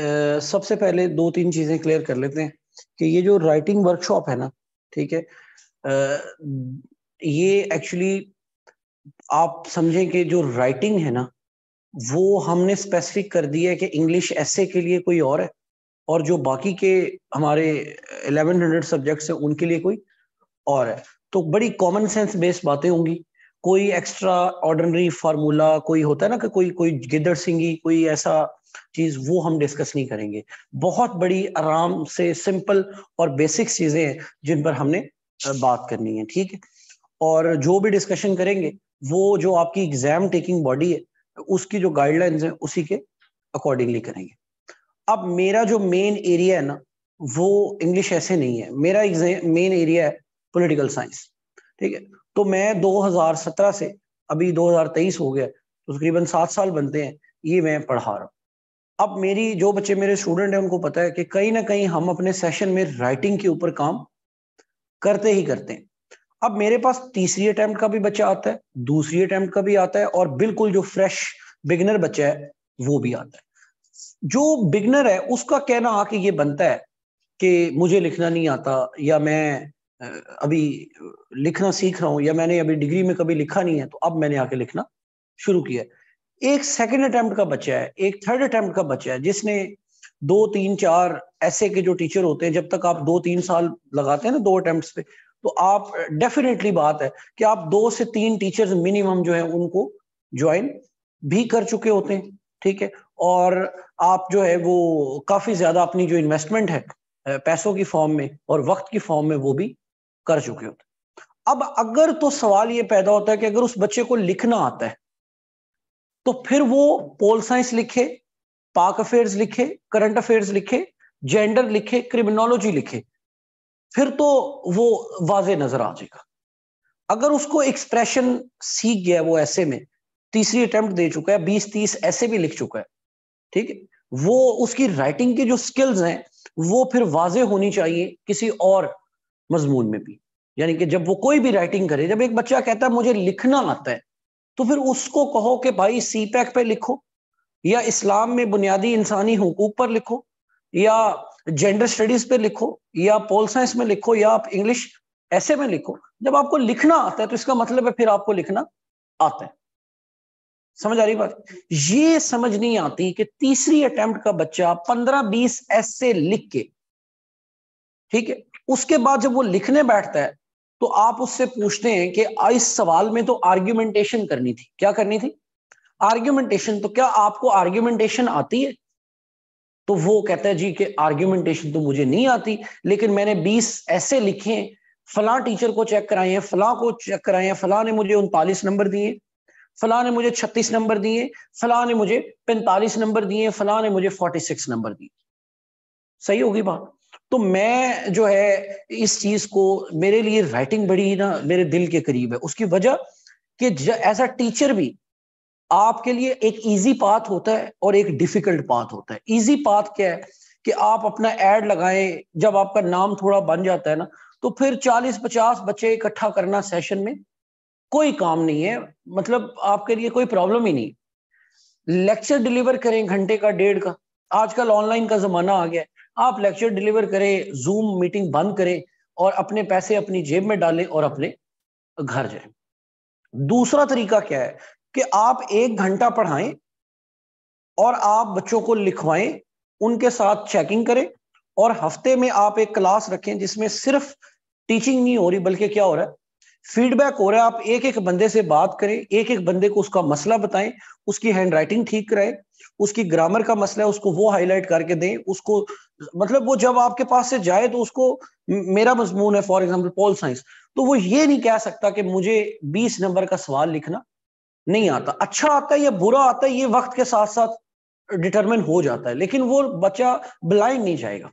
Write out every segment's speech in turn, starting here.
सबसे पहले दो तीन चीजें क्लियर कर लेते हैं कि ये जो राइटिंग वर्कशॉप है ना ठीक है ये एक्चुअली आप समझें कि जो राइटिंग है ना वो हमने स्पेसिफिक कर दिया है कि इंग्लिश ऐसे के लिए कोई और है और जो बाकी के हमारे 1100 सब्जेक्ट्स हैं उनके लिए कोई और है तो बड़ी कॉमन सेंस बेस्ड बातें होंगी कोई एक्स्ट्रा ऑर्डनरी फार्मूला कोई होता है ना कि कोई कोई गिदड़ सिंगी कोई ऐसा चीज़ वो हम डिस्कस नहीं करेंगे बहुत बड़ी आराम से सिंपल और बेसिक चीज़ें हैं जिन पर हमने बात करनी है ठीक है और जो भी डिस्कशन करेंगे वो जो आपकी एग्जाम टेकिंग बॉडी है उसकी जो गाइडलाइंस है उसी के अकॉर्डिंगली करेंगे अब मेरा जो मेन एरिया है ना वो इंग्लिश ऐसे नहीं है मेरा मेन एरिया है पॉलिटिकल साइंस ठीक है तो मैं 2017 से अभी 2023 हो गया तो तकरीबन सात साल बनते हैं ये मैं पढ़ा रहा हूँ अब मेरी जो बच्चे मेरे स्टूडेंट हैं उनको पता है कि कहीं ना कहीं हम अपने सेशन में राइटिंग के ऊपर काम करते ही करते हैं अब मेरे पास तीसरी अटेम्प्ट का भी बच्चा आता है दूसरी अटेम्प्ट का भी आता है और बिल्कुल जो फ्रेश बिगनर बच्चा है वो भी आता है जो बिगनर है उसका कहना आके ये बनता है कि मुझे लिखना नहीं आता या मैं अभी लिखना सीख रहा हूं या मैंने अभी डिग्री में कभी लिखा नहीं है तो अब मैंने आके लिखना शुरू किया है एक सेकेंड अटेम्प्ट का बच्चा है एक थर्ड अटेम्प्ट का बच्चा है जिसने दो तीन चार ऐसे के जो टीचर होते हैं जब तक आप दो तीन साल लगाते हैं ना दो अटेम्प्ट पे तो आप डेफिनेटली बात है कि आप दो से तीन टीचर्स मिनिमम जो है उनको ज्वाइन भी कर चुके होते हैं ठीक है और आप जो है वो काफी ज्यादा अपनी जो इन्वेस्टमेंट है पैसों की फॉर्म में और वक्त की फॉर्म में वो भी कर चुके होते अब अगर तो सवाल ये पैदा होता है कि अगर उस बच्चे को लिखना आता है तो फिर वो पोल साइंस लिखे पाक अफेयर्स लिखे करंट अफेयर्स लिखे जेंडर लिखे क्रिमिनोलॉजी लिखे फिर तो वो वाजे नजर आ जाएगा अगर उसको एक्सप्रेशन सीख गया वो ऐसे में तीसरी अटेम्प्ट दे चुका है बीस तीस ऐसे भी लिख चुका है ठीक है वो उसकी राइटिंग की जो स्किल्स हैं वो फिर वाजे होनी चाहिए किसी और मजमून में भी यानी कि जब वो कोई भी राइटिंग करे जब एक बच्चा कहता है मुझे लिखना आता है तो फिर उसको कहो कि भाई सी पैक पे लिखो या इस्लाम में बुनियादी इंसानी हकूक पर लिखो या जेंडर स्टडीज पे लिखो या पोल साइंस में लिखो या आप इंग्लिश ऐसे में लिखो जब आपको लिखना आता है तो इसका मतलब है फिर आपको लिखना आता है समझ आ रही बात ये समझ नहीं आती कि तीसरी अटेम्प्ट का बच्चा पंद्रह बीस ऐसे लिख के ठीक है उसके बाद जब वो लिखने बैठता है तो आप उससे पूछते हैं कि इस सवाल में तो आर्ग्यूमेंटेशन करनी थी क्या करनी थी आर्ग्यूमेंटेशन तो क्या आपको आर्ग्यूमेंटेशन आती है तो वो कहता है जी कि आर्ग्यूमेंटेशन तो मुझे नहीं आती लेकिन मैंने 20 ऐसे लिखे हैं फला टीचर को चेक कराए हैं फला को चेक कराए हैं फला ने मुझे उनतालीस नंबर दिए फला ने मुझे छत्तीस नंबर दिए फला ने मुझे पैंतालीस नंबर दिए फला ने मुझे फोर्टी सिक्स नंबर दिए सही होगी बात तो मैं जो है इस चीज को मेरे लिए राइटिंग बड़ी ना मेरे दिल के करीब है उसकी वजह कि एज अ टीचर भी आपके लिए एक इजी पाथ होता है और एक डिफिकल्ट पाथ होता है इजी पाथ क्या है कि आप अपना एड लगाएं जब आपका नाम थोड़ा बन जाता है ना तो फिर 40-50 बच्चे इकट्ठा करना सेशन में कोई काम नहीं है मतलब आपके लिए कोई प्रॉब्लम ही नहीं लेक्चर डिलीवर करें घंटे का डेढ़ का आजकल ऑनलाइन का जमाना आ गया है आप लेक्चर डिलीवर करें जूम मीटिंग बंद करें और अपने पैसे अपनी जेब में डालें और अपने घर जाए दूसरा तरीका क्या है कि आप एक घंटा पढ़ाएं और आप बच्चों को लिखवाएं उनके साथ चेकिंग करें और हफ्ते में आप एक क्लास रखें जिसमें सिर्फ टीचिंग नहीं हो रही बल्कि क्या हो रहा है फीडबैक हो रहा है आप एक एक बंदे से बात करें एक एक बंदे को उसका मसला बताएं उसकी हैंड राइटिंग ठीक कराएं उसकी ग्रामर का मसला है उसको वो हाईलाइट करके दें उसको मतलब वो जब आपके पास से जाए तो उसको मेरा मजमून है फॉर एग्जाम्पल पोल साइंस तो वो ये नहीं कह सकता कि मुझे बीस नंबर का सवाल लिखना नहीं आता अच्छा आता है या बुरा आता है ये वक्त के साथ साथ डिटरमिन हो जाता है लेकिन वो बच्चा ब्लाइंड नहीं जाएगा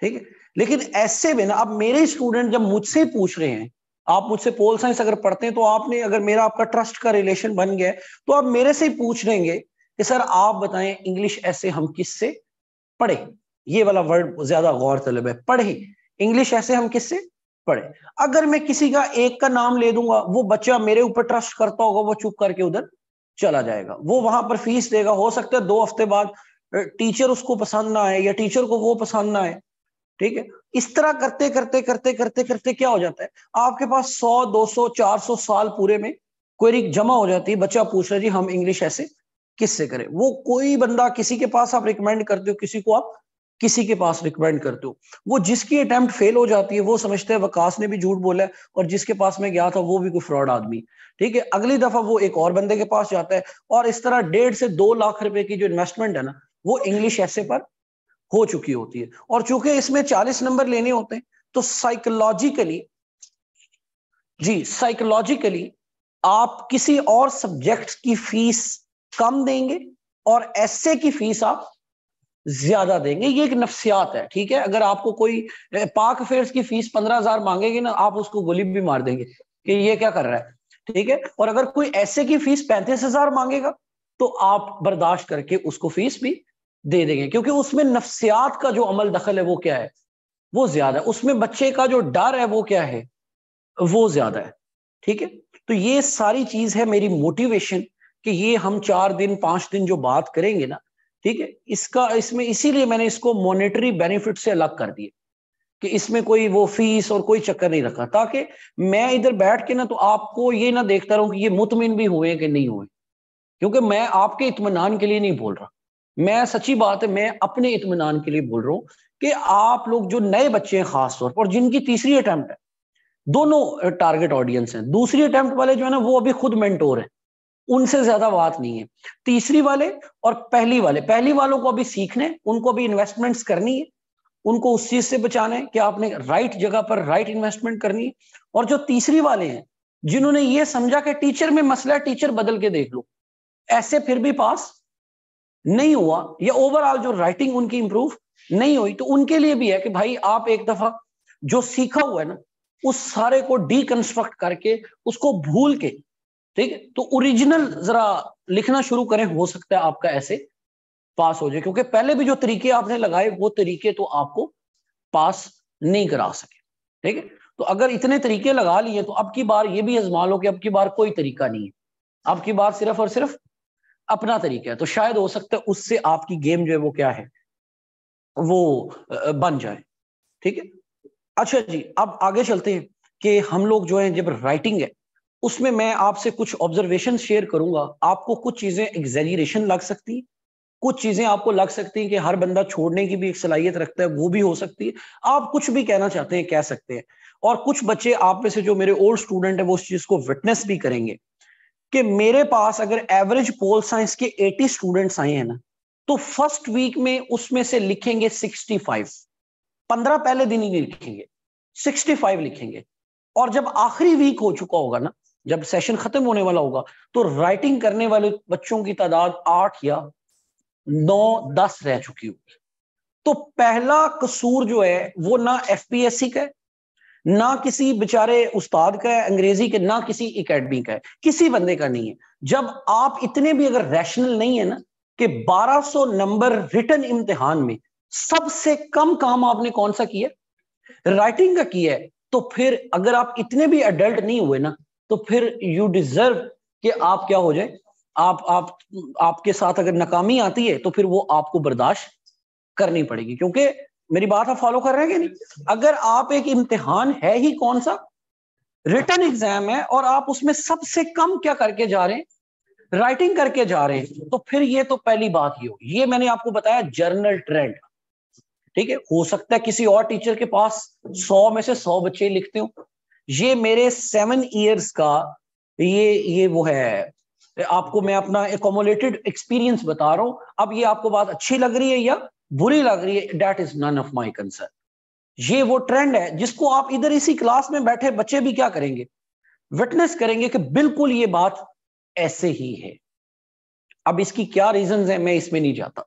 ठीक है लेकिन ऐसे में ना अब मेरे स्टूडेंट जब मुझसे पूछ रहे हैं आप मुझसे पोल साइंस अगर पढ़ते हैं तो आपने अगर मेरा आपका ट्रस्ट का रिलेशन बन गया तो आप मेरे से ही पूछ लेंगे कि सर आप बताएं इंग्लिश ऐसे हम किससे पढ़े ये वाला वर्ड ज्यादा गौर तलब है पढ़े इंग्लिश ऐसे हम किससे पढ़े अगर मैं किसी का एक का नाम ले दूंगा वो बच्चा मेरे ऊपर ट्रस्ट करता होगा वो चुप करके उधर चला जाएगा वो वहां पर फीस देगा हो सकता है दो हफ्ते बाद टीचर उसको पसंद ना आए या टीचर को वो पसंद ना आए ठीक है इस तरह करते करते करते करते करते क्या हो जाता है आपके पास सौ दो सौ चार सौ साल पूरे में क्वेरी जमा हो जाती है बच्चा पूछ रहा है जी हम इंग्लिश ऐसे किससे करें वो कोई बंदा किसी के पास आप रिकमेंड करते हो किसी को आप किसी के पास रिकमेंड करते हो वो जिसकी अटेम्प्ट फेल हो जाती है वो समझते हैं वकास ने भी झूठ बोला है और जिसके पास मैं गया था वो भी कोई फ्रॉड आदमी ठीक है अगली दफा वो एक और बंदे के पास जाता है और इस तरह डेढ़ से दो लाख रुपए की जो इन्वेस्टमेंट है ना वो इंग्लिश ऐसे पर हो चुकी होती है और चूंकि इसमें चालीस नंबर लेने होते हैं तो साइकोलॉजिकली जी साइकोलॉजिकली आप किसी और सब्जेक्ट की फीस कम देंगे और ऐसे की फीस आप ज्यादा देंगे ये एक नफ्सियात है ठीक है अगर आपको कोई पाक अफेयर्स की फीस पंद्रह हजार मांगेगी ना आप उसको गोली भी मार देंगे कि ये क्या कर रहा है ठीक है और अगर कोई ऐसे की फीस पैंतीस हजार मांगेगा तो आप बर्दाश्त करके उसको फीस भी दे देंगे क्योंकि उसमें नफ्सियात का जो अमल दखल है वो क्या है वो ज्यादा है उसमें बच्चे का जो डर है वो क्या है वो ज्यादा है ठीक है तो ये सारी चीज है मेरी मोटिवेशन कि ये हम चार दिन पांच दिन जो बात करेंगे ना ठीक है इसका इसमें इसीलिए मैंने इसको मॉनेटरी बेनिफिट से अलग कर दिया कि इसमें कोई वो फीस और कोई चक्कर नहीं रखा ताकि मैं इधर बैठ के ना तो आपको ये ना देखता रहूं कि ये मुतमिन भी हुए कि नहीं हुए क्योंकि मैं आपके इतमान के लिए नहीं बोल रहा मैं सच्ची बात है मैं अपने इतमान के लिए बोल रहा हूँ कि आप लोग जो नए बच्चे हैं खासतौर पर जिनकी तीसरी अटैम्प्ट है दोनों टारगेट ऑडियंस हैं दूसरी अटैम्प्ट वाले जो है ना वो अभी खुद मेंटोर हैं उनसे ज्यादा बात नहीं है तीसरी वाले और पहली वाले पहली वालों को अभी सीखने उनको भी इन्वेस्टमेंट्स करनी है उनको उस चीज से बचाना है कि आपने राइट जगह पर राइट इन्वेस्टमेंट करनी है और जो तीसरी वाले हैं जिन्होंने ये समझा कि टीचर में मसला टीचर बदल के देख लो ऐसे फिर भी पास नहीं हुआ या ओवरऑल जो राइटिंग उनकी इंप्रूव नहीं हुई तो उनके लिए भी है कि भाई आप एक दफा जो सीखा हुआ है ना उस सारे को डीकंस्ट्रक्ट करके उसको भूल के ठीक है तो ओरिजिनल जरा लिखना शुरू करें हो सकता है आपका ऐसे पास हो जाए क्योंकि पहले भी जो तरीके आपने लगाए वो तरीके तो आपको पास नहीं करा सके ठीक है तो अगर इतने तरीके लगा लिए तो अब की बार ये भी आजमा लो कि अब की बार कोई तरीका नहीं है अब की बार सिर्फ और सिर्फ अपना तरीका है तो शायद हो सकता है उससे आपकी गेम जो है वो क्या है वो बन जाए ठीक है अच्छा जी अब आगे चलते हैं कि हम लोग जो है जब राइटिंग है उसमें मैं आपसे कुछ ऑब्जर्वेशन शेयर करूंगा आपको कुछ चीजें एग्जेजरेशन लग सकती कुछ चीजें आपको लग सकती हैं कि हर बंदा छोड़ने की भी एक सलाहियत रखता है वो भी हो सकती है आप कुछ भी कहना चाहते हैं कह सकते हैं और कुछ बच्चे आप में से जो मेरे ओल्ड स्टूडेंट है वो उस चीज को विटनेस भी करेंगे कि मेरे पास अगर एवरेज पोल साइंस के 80 स्टूडेंट्स आए हैं ना तो फर्स्ट वीक में उसमें से लिखेंगे 65 पंद्रह पहले दिन ही नहीं लिखेंगे 65 लिखेंगे और जब आखिरी वीक हो चुका होगा ना जब सेशन खत्म होने वाला होगा तो राइटिंग करने वाले बच्चों की तादाद आठ या नौ दस रह चुकी होगी तो पहला कसूर जो है वो ना एफ का है ना किसी बेचारे उस्ताद का है अंग्रेजी के ना किसी एकेडमी का है किसी बंदे का नहीं है जब आप इतने भी अगर रैशनल नहीं है ना कि 1200 नंबर रिटर्न इम्तिहान में सबसे कम काम आपने कौन सा किया राइटिंग का किया है तो फिर अगर आप इतने भी एडल्ट नहीं हुए ना तो फिर यू डिजर्व कि आप क्या हो जाए आप आप आपके साथ अगर नाकामी आती है तो फिर वो आपको बर्दाश्त करनी पड़ेगी क्योंकि मेरी बात आप फॉलो कर रहे हैं कि नहीं अगर आप एक इम्तिहान है ही कौन सा रिटर्न एग्जाम है और आप उसमें सबसे कम क्या करके जा रहे हैं राइटिंग करके जा रहे हैं तो फिर ये तो पहली बात ही हो ये मैंने आपको बताया जर्नल ट्रेंड ठीक है हो सकता है किसी और टीचर के पास सौ में से सौ बच्चे लिखते हो ये मेरे सेवन ईयर्स का ये ये वो है आपको मैं अपना एकोमोलेटेड एक्सपीरियंस बता रहा हूं अब ये आपको बात अच्छी लग रही है या बुरी लग रही है that is none of my concern ये वो ट्रेंड है जिसको आप इधर इसी क्लास में बैठे बच्चे भी क्या करेंगे विटनेस करेंगे कि बिल्कुल ये बात ऐसे ही है अब इसकी क्या रीजन है मैं इसमें नहीं जाता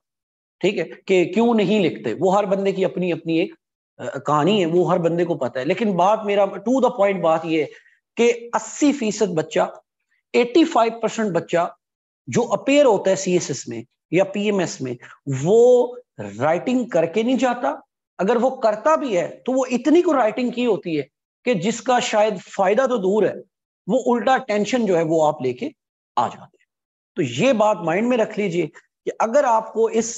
ठीक है कि क्यों नहीं लिखते वो हर बंदे की अपनी अपनी एक कहानी है वो हर बंदे को पता है लेकिन बात मेरा टू द पॉइंट बात ये कि 80 फीसद बच्चा 85 परसेंट बच्चा जो अपेयर होता है सीएसएस में या पीएमएस में वो राइटिंग करके नहीं जाता अगर वो करता भी है तो वो इतनी को राइटिंग की होती है कि जिसका शायद फायदा तो दूर है वो उल्टा टेंशन जो है वो आप लेके आ जाते हैं तो ये बात माइंड में रख लीजिए कि अगर आपको इस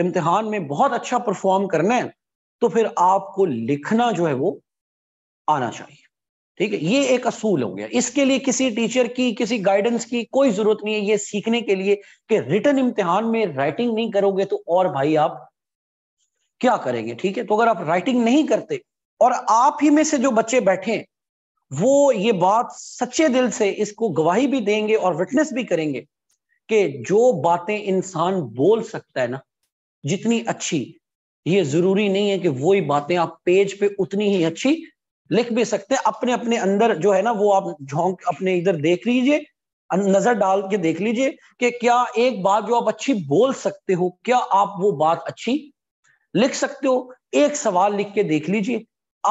इम्तिहान में बहुत अच्छा परफॉर्म करना है तो फिर आपको लिखना जो है वो आना चाहिए ठीक है ये एक असूल हो गया इसके लिए किसी टीचर की किसी गाइडेंस की कोई जरूरत नहीं है ये सीखने के लिए कि रिटर्न इम्तिहान में राइटिंग नहीं करोगे तो और भाई आप क्या करेंगे ठीक है तो अगर आप राइटिंग नहीं करते और आप ही में से जो बच्चे बैठे हैं वो ये बात सच्चे दिल से इसको गवाही भी देंगे और विटनेस भी करेंगे कि जो बातें इंसान बोल सकता है ना जितनी अच्छी ये जरूरी नहीं है कि वही बातें आप पेज पे उतनी ही अच्छी लिख भी सकते हैं अपने अपने अंदर जो है ना वो आप झोंक अपने इधर देख लीजिए नजर डाल के देख लीजिए कि क्या एक बात जो आप अच्छी बोल सकते हो क्या आप वो बात अच्छी लिख सकते हो एक सवाल लिख के देख लीजिए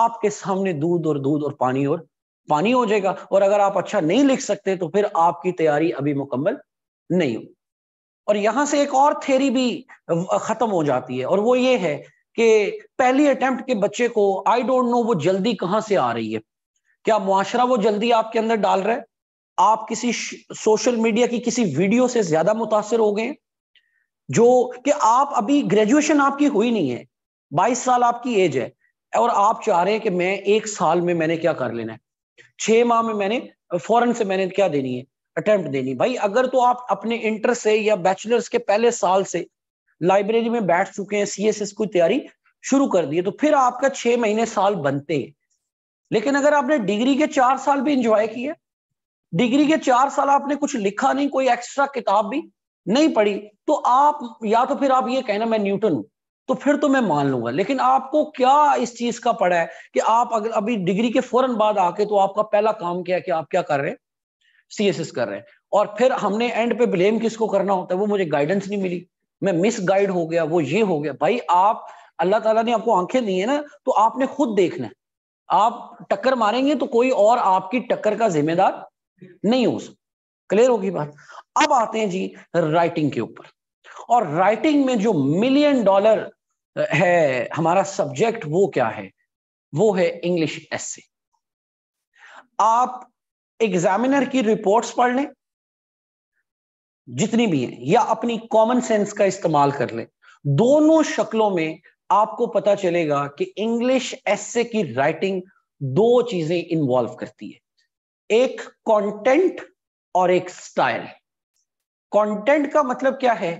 आपके सामने दूध और दूध और पानी और पानी हो जाएगा और अगर आप अच्छा नहीं लिख सकते तो फिर आपकी तैयारी अभी मुकम्मल नहीं होगी और यहां से एक और थेरी भी खत्म हो जाती है और वो ये है कि पहली अटेम्प्ट के बच्चे को आई डोंट नो वो जल्दी कहां से आ रही है क्या मुआशरा वो जल्दी आपके अंदर डाल रहा है आप किसी सोशल मीडिया की किसी वीडियो से ज्यादा मुतासर हो गए जो कि आप अभी ग्रेजुएशन आपकी हुई नहीं है बाईस साल आपकी एज है और आप चाह रहे हैं कि मैं एक साल में मैंने क्या कर लेना है छह माह में मैंने फॉरन से मैंने क्या देनी है अटेम्प्ट देनी भाई अगर तो आप अपने इंटर से या बैचलर्स के पहले साल से लाइब्रेरी में बैठ चुके हैं सीएसएस की तैयारी शुरू कर दी है तो फिर आपका छह महीने साल बनते हैं लेकिन अगर आपने डिग्री के चार साल भी इंजॉय किए डिग्री के चार साल आपने कुछ लिखा नहीं कोई एक्स्ट्रा किताब भी नहीं पढ़ी तो आप या तो फिर आप ये कहना मैं न्यूटन हूं तो फिर तो मैं मान लूंगा लेकिन आपको क्या इस चीज का पड़ा है कि आप अगर अभी डिग्री के फौरन बाद आके तो आपका पहला काम क्या है कि आप क्या कर रहे हैं सीएसएस कर रहे हैं और फिर हमने एंड पे ब्लेम किसको करना होता है वो मुझे गाइडेंस नहीं मिली मैं मिस गाइड हो गया वो ये हो गया भाई आप अल्लाह ताला ने आपको आंखें दी है ना तो आपने खुद देखना है आप टक्कर मारेंगे तो कोई और आपकी टक्कर का जिम्मेदार नहीं हो सकता क्लियर होगी बात अब आते हैं जी राइटिंग के ऊपर और राइटिंग में जो मिलियन डॉलर है हमारा सब्जेक्ट वो क्या है वो है इंग्लिश एस आप एग्जामिनर की रिपोर्ट्स पढ़ लें जितनी भी है या अपनी कॉमन सेंस का इस्तेमाल कर लें दोनों शक्लों में आपको पता चलेगा कि इंग्लिश एसे की राइटिंग दो चीजें इन्वॉल्व करती है एक कंटेंट और एक स्टाइल कंटेंट का मतलब क्या है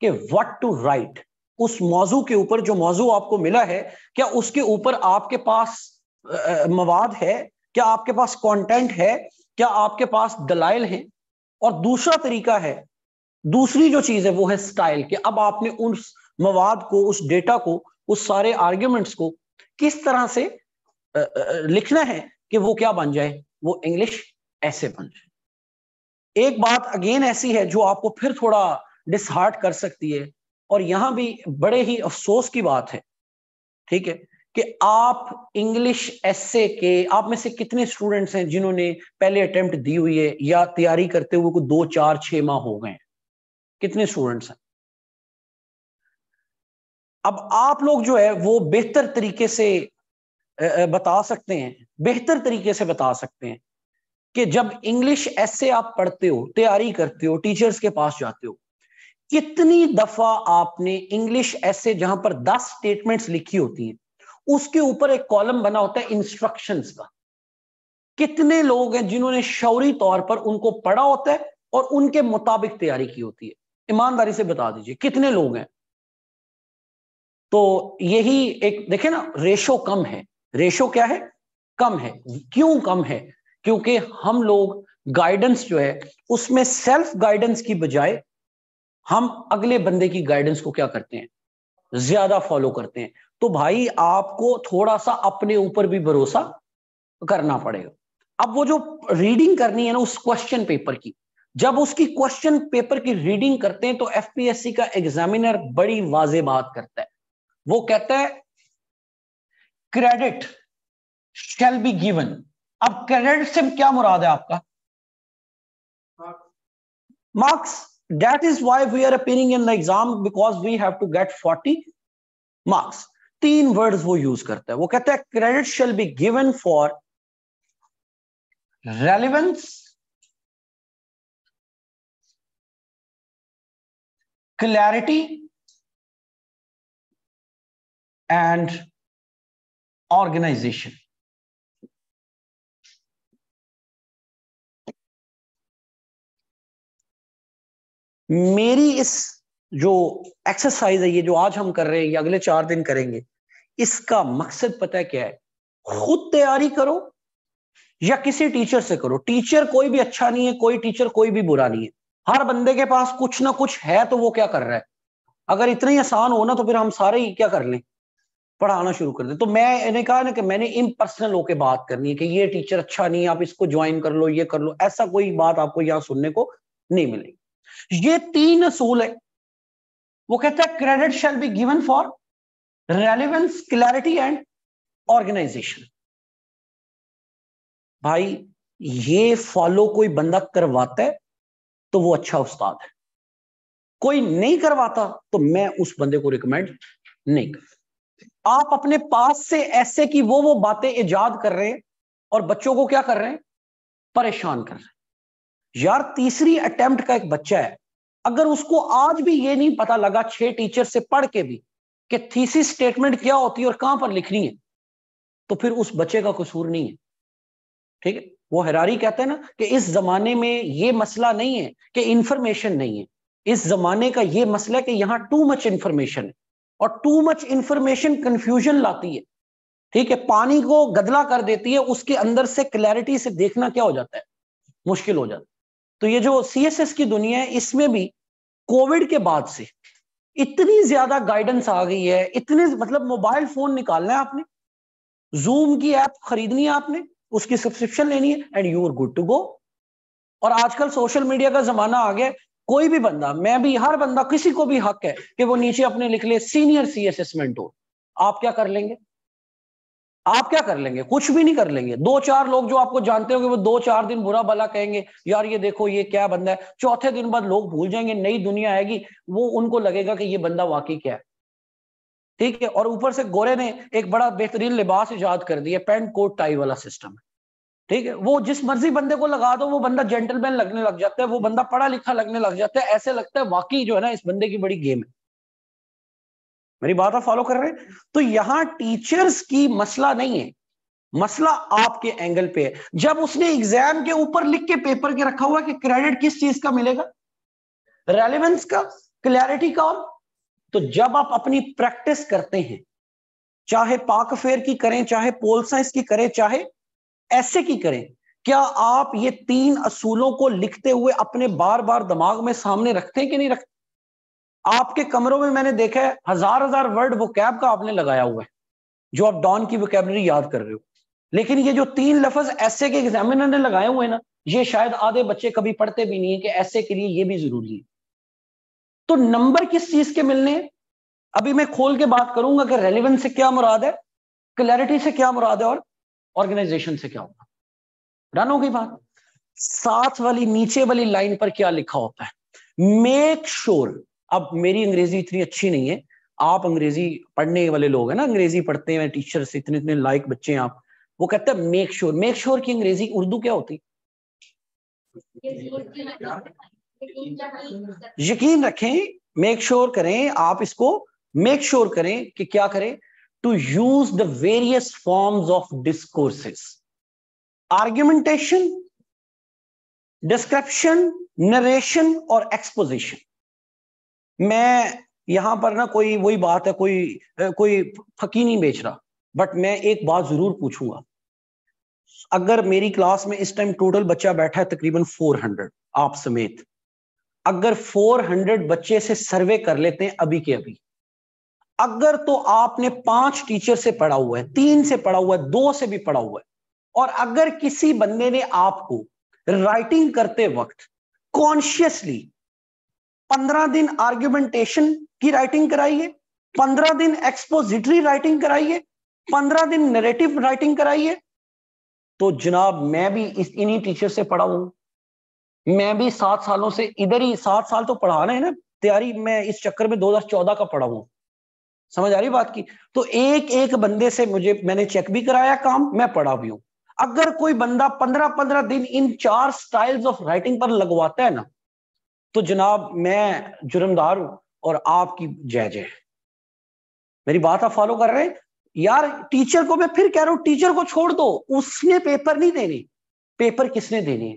कि व्हाट टू राइट उस मौजू के ऊपर जो मौजू आपको मिला है क्या उसके ऊपर आपके पास मवाद है क्या आपके पास कंटेंट है क्या आपके पास दलाइल है और दूसरा तरीका है दूसरी जो चीज है वो है स्टाइल कि अब आपने उस मवाद को उस डेटा को उस सारे आर्ग्यूमेंट्स को किस तरह से लिखना है कि वो क्या बन जाए वो इंग्लिश ऐसे बन जाए एक बात अगेन ऐसी है जो आपको फिर थोड़ा डिसहार्ट कर सकती है और यहां भी बड़े ही अफसोस की बात है ठीक है कि आप इंग्लिश एसे के आप में से कितने स्टूडेंट्स हैं जिन्होंने पहले अटेम्प्ट दी हुई है या तैयारी करते हुए को दो चार छह माह हो गए हैं कितने स्टूडेंट्स हैं अब आप लोग जो है वो बेहतर तरीके से बता सकते हैं बेहतर तरीके से बता सकते हैं कि जब इंग्लिश ऐसे आप पढ़ते हो तैयारी करते हो टीचर्स के पास जाते हो कितनी दफा आपने इंग्लिश ऐसे जहां पर दस स्टेटमेंट्स लिखी होती हैं उसके ऊपर एक कॉलम बना होता है इंस्ट्रक्शंस का कितने लोग हैं जिन्होंने शौरी तौर पर उनको पढ़ा होता है और उनके मुताबिक तैयारी की होती है ईमानदारी से बता दीजिए कितने लोग हैं तो यही एक देखे ना रेशो कम है रेशो क्या है कम है क्यों कम है क्योंकि हम लोग गाइडेंस जो है उसमें सेल्फ गाइडेंस की बजाय हम अगले बंदे की गाइडेंस को क्या करते हैं ज्यादा फॉलो करते हैं तो भाई आपको थोड़ा सा अपने ऊपर भी भरोसा करना पड़ेगा अब वो जो रीडिंग करनी है ना उस क्वेश्चन पेपर की जब उसकी क्वेश्चन पेपर की रीडिंग करते हैं तो एफपीएससी का एग्जामिनर बड़ी वाजे बात करता है वो कहता है क्रेडिट शेल बी गिवन अब क्रेडिट से क्या मुराद है आपका marks that is why we are appearing in the exam because we have to get 40 marks तीन वर्ड वो यूज करता है वो कहता है credit shall be given for relevance clarity and organisation मेरी इस जो एक्सरसाइज है ये जो आज हम कर रहे हैं ये अगले चार दिन करेंगे इसका मकसद पता है क्या है खुद तैयारी करो या किसी टीचर से करो टीचर कोई भी अच्छा नहीं है कोई टीचर कोई भी बुरा नहीं है हर बंदे के पास कुछ ना कुछ है तो वो क्या कर रहा है अगर इतना ही आसान हो ना तो फिर हम सारे ही क्या कर लें पढ़ाना शुरू कर दे तो मैं इन्हें कहा ना कि मैंने पर्सनल होके बात करनी है कि ये टीचर अच्छा नहीं है आप इसको ज्वाइन कर लो ये कर लो ऐसा कोई बात आपको यहां सुनने को नहीं मिलेगी ये तीन असूल है वो कहता है credit shall be given for relevance clarity and organisation भाई ये फॉलो कोई बंदा करवाता है तो वो अच्छा उस्ताद है कोई नहीं करवाता तो मैं उस बंदे को रिकमेंड नहीं करता आप अपने पास से ऐसे कि वो वो बातें इजाद कर रहे हैं और बच्चों को क्या कर रहे हैं परेशान कर रहे हैं यार तीसरी अटेम्प्ट का एक बच्चा है अगर उसको आज भी ये नहीं पता लगा छह टीचर से पढ़ के भी कि थीसिस स्टेटमेंट क्या होती है और कहां पर लिखनी है तो फिर उस बच्चे का कसूर नहीं है ठीक है वो हैरारी कहते हैं ना कि इस जमाने में ये मसला नहीं है कि इंफॉर्मेशन नहीं है इस जमाने का ये मसला है कि यहाँ टू मच इंफॉर्मेशन है और टू मच इंफॉर्मेशन कंफ्यूजन लाती है ठीक है पानी को गदला कर देती है उसके अंदर से क्लैरिटी से देखना क्या हो जाता है मुश्किल हो जाता है तो ये जो सीएसएस की दुनिया है इसमें भी कोविड के बाद से इतनी ज्यादा गाइडेंस आ गई है इतने मतलब मोबाइल फोन निकालना है आपने जूम की ऐप खरीदनी है आपने उसकी सब्सक्रिप्शन लेनी है and you are good to go और आजकल सोशल मीडिया का जमाना आ गया कोई भी बंदा मैं भी हर बंदा किसी को भी हक है कि वो नीचे अपने लिख ले senior C S S mentor आप क्या कर लेंगे आप क्या कर लेंगे कुछ भी नहीं कर लेंगे दो चार लोग जो आपको जानते होंगे वो दो चार दिन बुरा भला कहेंगे यार ये देखो ये क्या बंदा है चौथे दिन बाद लोग भूल जाएंगे नई दुनिया आएगी वो उनको लगेगा कि ये बंदा वाकई क्या है ठीक है और ऊपर से गोरे ने एक बड़ा बेहतरीन लिबास ईजाद कर दिया पेंट कोट टाई वाला सिस्टम है ठीक है वो जिस मर्जी बंदे को लगा दो वो बंदा जेंटलमैन लगने लग जाता है वो बंदा पढ़ा लिखा लगने लग जाता है ऐसे लगता है वाकई जो है ना इस बंदे की बड़ी गेम है मेरी बात आप फॉलो कर रहे हैं तो यहां टीचर्स की मसला नहीं है मसला आपके एंगल पे है जब उसने एग्जाम के ऊपर लिख के पेपर के रखा हुआ कि क्रेडिट किस चीज का मिलेगा रेलिवेंस का क्लैरिटी का और तो जब आप अपनी प्रैक्टिस करते हैं चाहे पाक फेयर की करें चाहे पोल साइंस की करें चाहे ऐसे की करें क्या आप ये तीन असूलों को लिखते हुए अपने बार बार दिमाग में सामने रखते हैं कि नहीं रखते आपके कमरों में मैंने देखा है हजार हजार वर्ड वो कैब का आपने लगाया हुआ है जो आप डॉन की वोकेबलरी याद कर रहे हो लेकिन ये जो तीन लफज ऐसे के एग्जामिनर ने लगाए हुए ना ये शायद आधे बच्चे कभी पढ़ते भी नहीं है कि ऐसे के लिए ये भी जरूरी है तो नंबर किस चीज के मिलने अभी मैं खोल के बात करूंगा कि रेलिवेंस से क्या मुराद है क्लैरिटी से क्या मुराद है और ऑर्गेनाइजेशन से क्या होगा डन होगी बात साथ वाली नीचे वाली लाइन पर क्या लिखा होता है मेक श्योर sure अब मेरी अंग्रेजी इतनी अच्छी नहीं है आप अंग्रेजी पढ़ने वाले लोग हैं ना अंग्रेजी पढ़ते हैं टीचर से इतने इतने लायक बच्चे हैं आप वो कहते हैं मेक श्योर मेक श्योर की अंग्रेजी उर्दू क्या होती यकीन रखें मेक श्योर करें आप इसको मेक श्योर करें कि क्या करें to use the various forms of discourses argumentation description narration और एक्सपोजिशन मैं यहाँ पर ना कोई वही बात है कोई कोई फकी नहीं बेच रहा बट मैं एक बात जरूर पूछूंगा अगर मेरी क्लास में इस टाइम टोटल बच्चा बैठा है तकरीबन 400 आप समेत अगर 400 बच्चे से सर्वे कर लेते हैं अभी के अभी अगर तो आपने पांच टीचर से पढ़ा हुआ है तीन से पढ़ा हुआ है दो से भी पढ़ा हुआ है और अगर किसी बंदे ने आपको राइटिंग करते वक्त कॉन्शियसली पंद्रह दिन आर्ग्यूमेंटेशन की राइटिंग कराइए पंद्रह दिन एक्सपोजिटरी राइटिंग कराइए पंद्रह दिन नेरेटिव राइटिंग कराइए तो जनाब मैं भी इस इन्हीं टीचर से पढ़ा हूं मैं भी सात सालों से इधर ही सात साल तो पढ़ा रहे हैं ना तैयारी मैं इस चक्कर में 2014 का पढ़ा हूं समझ आ रही बात की तो एक एक बंदे से मुझे मैंने चेक भी कराया काम मैं पढ़ा भी हूं अगर कोई बंदा पंद्रह पंद्रह दिन इन चार स्टाइल्स ऑफ राइटिंग पर लगवाता है ना तो जनाब मैं जुर्मदार हूं और आपकी जय जय मेरी बात आप फॉलो कर रहे हैं यार टीचर को मैं फिर कह रहा हूं टीचर को छोड़ दो उसने पेपर नहीं देने पेपर किसने देने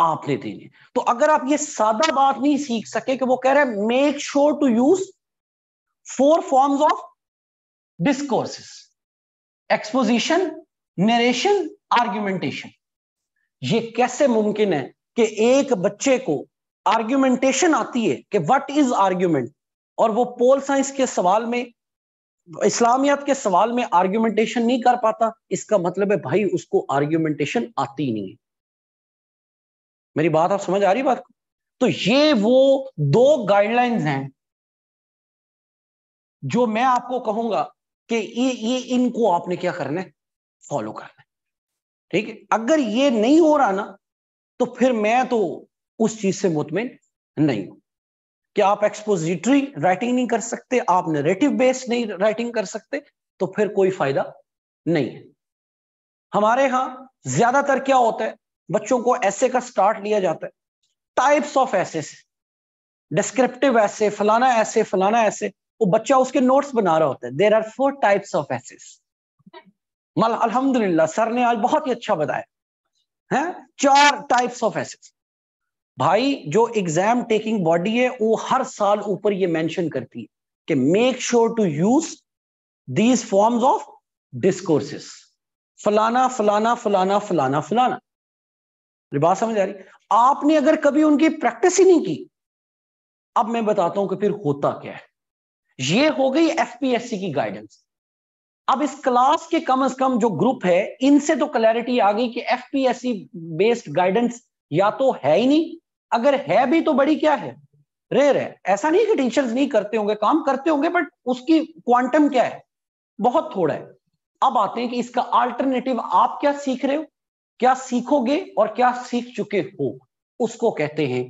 आपने देने तो अगर आप ये सादा बात नहीं सीख सके कि वो कह रहे हैं make sure to use four forms of discourses exposition narration argumentation ये कैसे मुमकिन है कि एक बच्चे को आर्ग्यूमेंटेशन आती है कि व्हाट इज आर्ग्यूमेंट और वो पोल साइंस के सवाल में इस्लामियत के सवाल में आर्ग्यूमेंटेशन नहीं कर पाता इसका मतलब है भाई उसको आर्ग्यूमेंटेशन आती नहीं है मेरी बात आप समझ आ रही बात को तो ये वो दो गाइडलाइंस हैं जो मैं आपको कहूंगा कि ये ये इनको आपने क्या करना है फॉलो करना है ठीक है अगर ये नहीं हो रहा ना तो फिर मैं तो उस चीज से मुतमिन नहीं हो क्या आप एक्सपोजिटरी राइटिंग नहीं कर सकते आप नरेटिव बेस्ड नहीं राइटिंग कर सकते तो फिर कोई फायदा नहीं है हमारे यहां ज्यादातर क्या होता है बच्चों को ऐसे का स्टार्ट लिया जाता है टाइप्स ऑफ ऐसे डिस्क्रिप्टिव ऐसे फलाना ऐसे फलाना ऐसे वो बच्चा उसके नोट्स बना रहा होता है there are four types of ऐसे अलहमदुल्ला सर ने आज बहुत ही अच्छा बताया है चार टाइप्स ऑफ एसेस भाई जो एग्जाम टेकिंग बॉडी है वो हर साल ऊपर ये मेंशन करती है कि make sure to use these forms of discourses फलाना फलाना फलाना फलाना फलाना बात समझ आ रही आपने अगर कभी उनकी प्रैक्टिस ही नहीं की अब मैं बताता हूं कि फिर होता क्या है ये हो गई एफपीएससी की गाइडेंस अब इस क्लास के कम से कम जो ग्रुप है इनसे तो क्लैरिटी आ गई कि एफपीएससी बेस्ड गाइडेंस या तो है ही नहीं अगर है भी तो बड़ी क्या है रेयर है ऐसा नहीं कि टीचर्स नहीं करते होंगे काम करते होंगे बट उसकी क्वांटम क्या है बहुत थोड़ा है अब आते हैं कि इसका अल्टरनेटिव आप क्या सीख रहे हो क्या सीखोगे और क्या सीख चुके हो उसको कहते हैं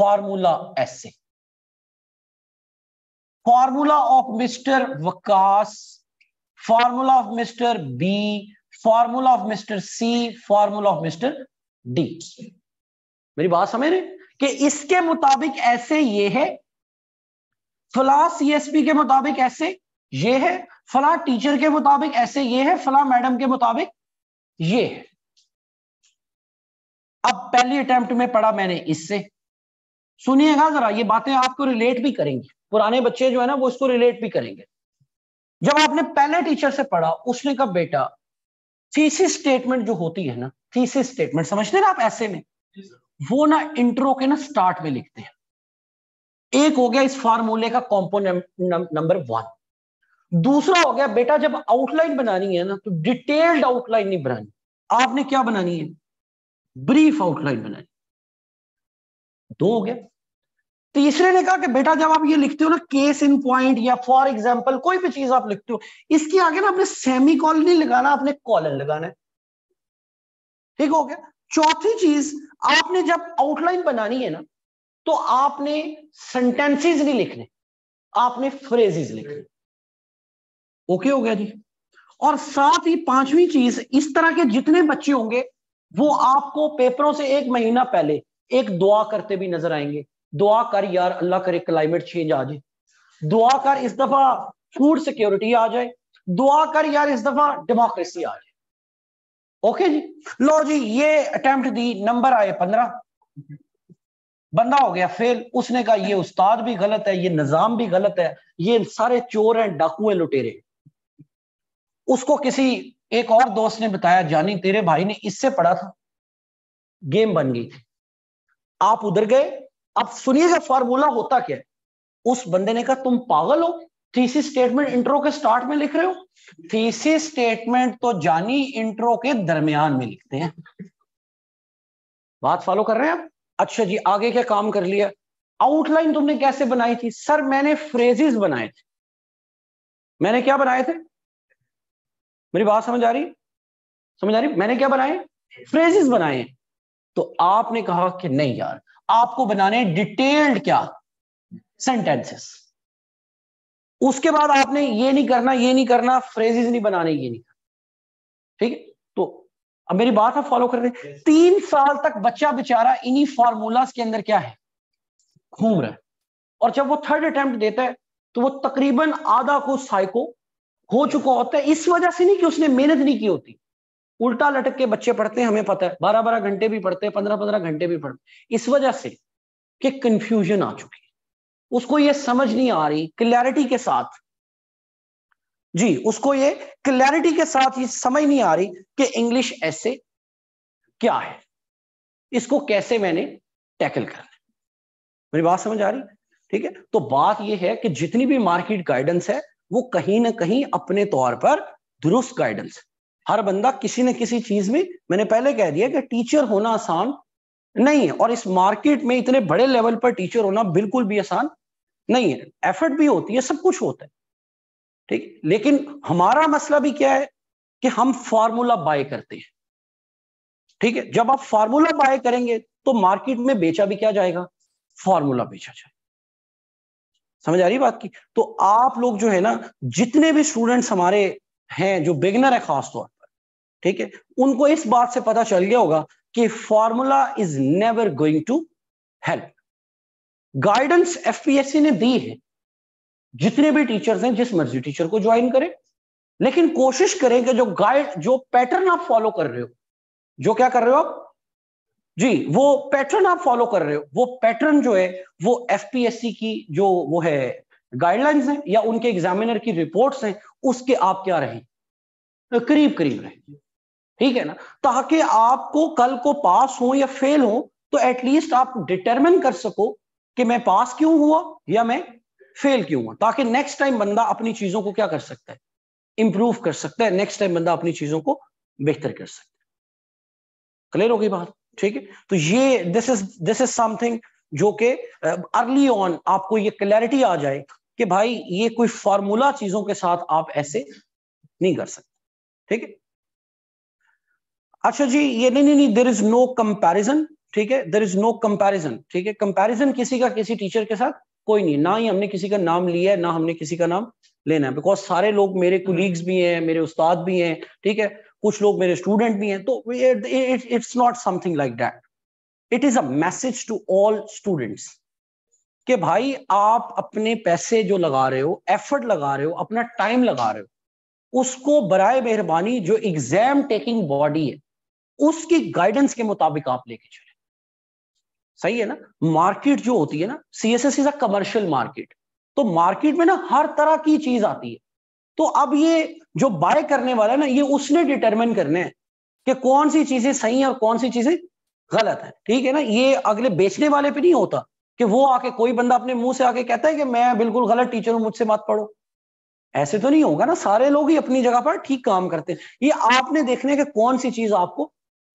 फॉर्मूला ऐसे formula of mister Waqas formula of mister B formula of mister C formula of mister D मेरी बात समझ रहे कि इसके मुताबिक ऐसे ये है फला सीएसपी के मुताबिक ऐसे ये है फला टीचर के मुताबिक ऐसे ये है फला मैडम के मुताबिक ये है अब पहली अटेम्प्ट में पढ़ा मैंने इससे सुनिएगा जरा ये बातें आपको रिलेट भी करेंगी पुराने बच्चे जो है ना वो इसको रिलेट भी करेंगे जब आपने पहले टीचर से पढ़ा उसने कहा बेटा थीसिस स्टेटमेंट जो होती है ना थीसिस स्टेटमेंट समझते ना आप ऐसे में वो ना इंट्रो के ना स्टार्ट में लिखते हैं एक हो गया इस फार्मूले का कॉम्पोनेंट नंबर वन दूसरा हो गया बेटा जब आउटलाइन बनानी है ना तो डिटेल्ड आउटलाइन नहीं बनानी आपने क्या बनानी है ब्रीफ आउटलाइन बनानी दो हो गया तीसरे ने कहा कि बेटा जब आप ये लिखते हो ना केस इन पॉइंट या फॉर एग्जाम्पल कोई भी चीज आप लिखते हो इसके आगे ना आपने सेमी कॉल नहीं लगाना आपने कॉलन लगाना है ठीक हो गया चौथी चीज आपने जब आउटलाइन बनानी है ना तो आपने सेंटेंसेस नहीं लिखने आपने फ्रेजेस लिखने ओके हो गया जी और साथ ही पांचवी चीज इस तरह के जितने बच्चे होंगे वो आपको पेपरों से एक महीना पहले एक दुआ करते भी नजर आएंगे दुआ कर यार अल्लाह करे क्लाइमेट चेंज आ जाए दुआ कर इस दफा फूड सिक्योरिटी आ जाए दुआ कर यार इस दफा डेमोक्रेसी आ जाए ओके जी लो जी ये अटेम्प्ट दी नंबर आए पंद्रह बंदा हो गया फेल उसने कहा ये उस्ताद भी गलत है ये निजाम भी गलत है ये सारे चोर हैं डाकू हैं लुटेरे उसको किसी एक और दोस्त ने बताया जानी तेरे भाई ने इससे पढ़ा था गेम बन गई थी आप उधर गए अब सुनिएगा फॉर्मूला होता क्या उस बंदे ने कहा तुम पागल हो थीसिस स्टेटमेंट इंट्रो के स्टार्ट में लिख रहे हो थीसिस स्टेटमेंट तो जानी इंट्रो के दरमियान में लिखते हैं बात फॉलो कर रहे हैं आप अच्छा जी आगे क्या काम कर लिया आउटलाइन तुमने कैसे बनाई थी सर मैंने फ्रेजेस बनाए थे मैंने क्या बनाए थे मेरी बात समझ आ रही समझ आ रही मैंने क्या बनाए फ्रेजेस बनाए तो आपने कहा कि नहीं यार आपको बनाने डिटेल्ड क्या सेंटेंसेस उसके बाद आपने ये नहीं करना ये नहीं करना फ्रेजेस नहीं बनाने ये नहीं करना ठीक है तो अब मेरी बात आप फॉलो कर रहे हैं तीन साल तक बच्चा बेचारा इन्हीं फॉर्मूलाज के अंदर क्या है घूम रहा है और जब वो थर्ड अटेम्प्ट देता है तो वो तकरीबन आधा को साइको हो चुका होता है इस वजह से नहीं कि उसने मेहनत नहीं की होती उल्टा लटक के बच्चे पढ़ते हैं हमें पता है बारह बारह घंटे भी पढ़ते हैं पंद्रह पंद्रह घंटे भी पढ़ते इस वजह से कि कंफ्यूजन आ चुकी उसको ये समझ नहीं आ रही क्लैरिटी के साथ जी उसको ये क्लैरिटी के साथ ये समझ नहीं आ रही कि इंग्लिश ऐसे क्या है इसको कैसे मैंने टैकल करना मेरी बात समझ आ रही ठीक है तो बात यह है कि जितनी भी मार्केट गाइडेंस है वो कहीं ना कहीं अपने तौर पर दुरुस्त गाइडेंस हर बंदा किसी न किसी चीज में मैंने पहले कह दिया कि टीचर होना आसान नहीं है और इस मार्केट में इतने बड़े लेवल पर टीचर होना बिल्कुल भी आसान नहीं है एफर्ट भी होती है सब कुछ होता है ठीक लेकिन हमारा मसला भी क्या है कि हम फार्मूला बाय करते हैं ठीक है जब आप फार्मूला बाय करेंगे तो मार्केट में बेचा भी क्या जाएगा फार्मूला बेचा जाएगा समझ आ रही बात की तो आप लोग जो है ना जितने भी स्टूडेंट्स हमारे हैं जो बिगनर है खासतौर पर ठीक है उनको इस बात से पता चल गया होगा कि formula is never going to help guidance FPSC ने दी है जितने भी टीचर्स हैं जिस मर्जी टीचर को ज्वाइन करें लेकिन कोशिश करें कि जो गाइड जो पैटर्न आप फॉलो कर रहे हो जो क्या कर रहे हो आप जी वो पैटर्न आप फॉलो कर रहे हो वो पैटर्न जो है वो एफपीएससी की जो वो है गाइडलाइंस है या उनके एग्जामिनर की रिपोर्ट्स हैं उसके आप क्या रहे करीब करीब रहे ठीक है ना ताकि आपको कल को पास हो या फेल हो तो एटलीस्ट आप डिटरमिन कर सको कि मैं पास क्यों हुआ या मैं फेल क्यों हुआ ताकि नेक्स्ट टाइम बंदा अपनी चीजों को क्या कर सकता है इंप्रूव कर सकता है नेक्स्ट टाइम बंदा अपनी चीजों को बेहतर कर सकता है क्लियर होगी बात ठीक है तो ये this is this is something जो कि अर्ली ऑन आपको ये क्लैरिटी आ जाए कि भाई ये कोई फॉर्मूला चीजों के साथ आप ऐसे नहीं कर सकते ठीक है अच्छा जी ये नहीं नहीं नहीं देर इज नो कंपेरिजन ठीक है देर इज नो कंपेरिजन ठीक है कंपेरिजन किसी का किसी टीचर के साथ कोई नहीं ना ही हमने किसी का नाम लिया है ना हमने किसी का नाम लेना है बिकॉज सारे लोग मेरे कुलीग्स भी हैं मेरे उस्ताद भी हैं ठीक है कुछ लोग मेरे स्टूडेंट भी हैं तो it's not something like that it is a message to all students कि भाई आप अपने पैसे जो लगा रहे हो एफर्ट लगा रहे हो अपना टाइम लगा रहे हो उसको बरए मेहरबानी जो एग्जाम टेकिंग बॉडी है उसकी गाइडेंस के मुताबिक आप लेके चले सही है ना मार्केट जो होती है ना C S S is a commercial market तो मार्केट में ना हर तरह की चीज आती है तो अब ये जो बाय करने वाला है ना ये उसने डिटरमिन करने है कि कौन सी चीजें सही है और कौन सी चीजें गलत है ठीक है ना ये अगले बेचने वाले पे नहीं होता कि वो आके कोई बंदा अपने मुंह से आके कहता है कि मैं बिल्कुल गलत टीचर हूं मुझसे मत पढ़ो ऐसे तो नहीं होगा ना सारे लोग ही अपनी जगह पर ठीक काम करते हैं ये आपने देखने के कौन सी चीज आपको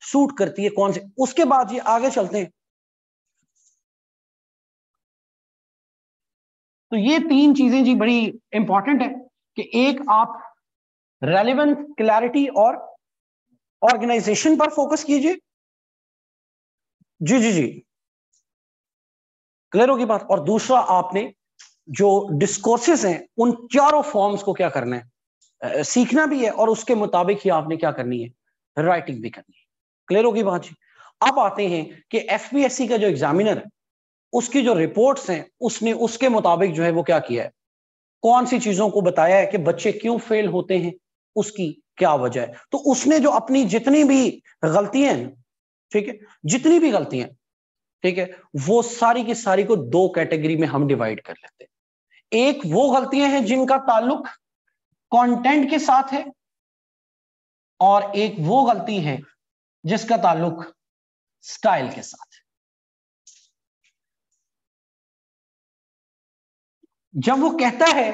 सूट करती है कौन से उसके बाद ये आगे चलते हैं तो ये तीन चीजें जी बड़ी इंपॉर्टेंट है कि एक आप रेलिवेंस क्लैरिटी और ऑर्गेनाइजेशन पर फोकस कीजिए जी जी जी क्लियर होगी बात और दूसरा आपने जो डिस्कोर्सेस हैं उन चारों फॉर्म्स को क्या करना है सीखना भी है और उसके मुताबिक ही आपने क्या करनी है राइटिंग भी करनी है क्लियर होगी बात जी अब आते हैं कि एफ का जो एग्जामिनर है उसकी जो रिपोर्ट्स हैं उसने उसके मुताबिक जो है वो क्या किया है कौन सी चीजों को बताया है कि बच्चे क्यों फेल होते हैं उसकी क्या वजह है तो उसने जो अपनी जितनी भी गलतियां हैं ठीक है जितनी भी गलतियां ठीक है वो सारी की सारी को दो कैटेगरी में हम डिवाइड कर लेते हैं एक वो गलतियां हैं जिनका ताल्लुक कंटेंट के साथ है और एक वो गलती है जिसका ताल्लुक स्टाइल के साथ जब वो कहता है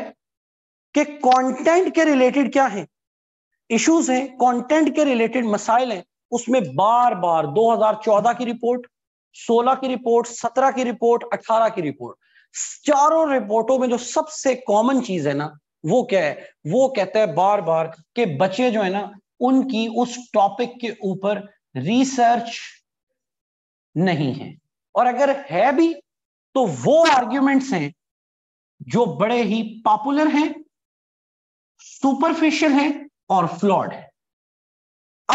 कि कंटेंट के रिलेटेड क्या है इश्यूज हैं कंटेंट के रिलेटेड मसाइल हैं उसमें बार बार 2014 की रिपोर्ट 16 की रिपोर्ट 17 की रिपोर्ट 18 की रिपोर्ट चारों रिपोर्टों में जो सबसे कॉमन चीज है ना वो क्या है वो कहता है बार बार कि बच्चे जो है ना उनकी उस टॉपिक के ऊपर रिसर्च नहीं है और अगर है भी तो वो आर्ग्यूमेंट्स हैं जो बड़े ही पॉपुलर हैं सुपरफिशियल हैं और फ्लॉड है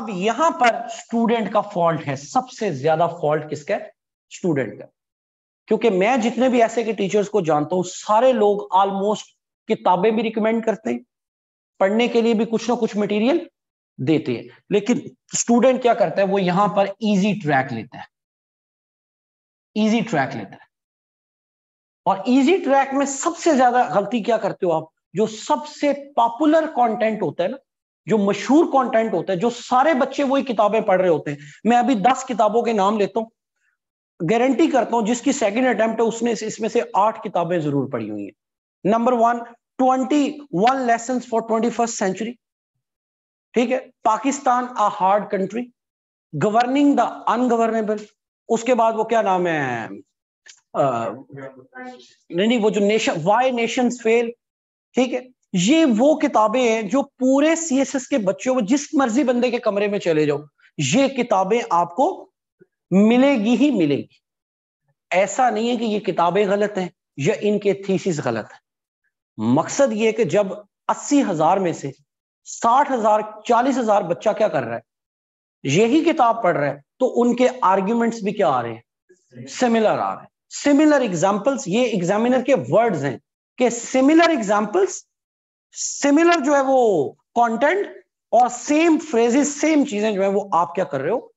अब यहां पर स्टूडेंट का फॉल्ट है सबसे ज्यादा फॉल्ट किसका स्टूडेंट का क्योंकि मैं जितने भी ऐसे के टीचर्स को जानता हूं सारे लोग ऑलमोस्ट किताबें भी रिकमेंड करते हैं पढ़ने के लिए भी कुछ ना कुछ मटेरियल देते हैं लेकिन स्टूडेंट क्या करता है वो यहां पर इजी ट्रैक लेता है इजी ट्रैक लेता है और इजी ट्रैक में सबसे ज्यादा गलती क्या करते हो आप जो सबसे पॉपुलर कंटेंट होता है ना जो मशहूर कंटेंट होता है जो सारे बच्चे वही किताबें पढ़ रहे होते हैं मैं अभी दस किताबों के नाम लेता हूं गारंटी करता हूं जिसकी सेकेंड अटेम्प्ट है उसने इसमें से आठ किताबें जरूर पढ़ी हुई है number one twenty one lesson for twenty first century ठीक है Pakistan a hard country governing the ungovernable उसके बाद वो क्या नाम है नहीं नहीं वो जो नेशन वाई नेशन फेल ठीक है ये वो किताबें हैं जो पूरे सीएसएस के बच्चों को जिस मर्जी बंदे के कमरे में चले जाओ ये किताबें आपको मिलेगी ही मिलेगी ऐसा नहीं है कि ये किताबें गलत हैं या इनके थीसिस गलत है मकसद ये कि जब अस्सी हजार में से साठ हजार चालीस हजार बच्चा क्या कर रहा है यही किताब पढ़ रहा है तो उनके आर्ग्यूमेंट्स भी क्या आ रहे हैं सिमिलर आ रहे हैं सिमिलर एग्जाम्पल्स ये एग्जामिनर के वर्ड्स हैं कि सिमिलर एग्जाम्पल्स सिमिलर जो है वो कंटेंट और सेम फ्रेजेस सेम चीजें जो है वो आप क्या कर रहे हो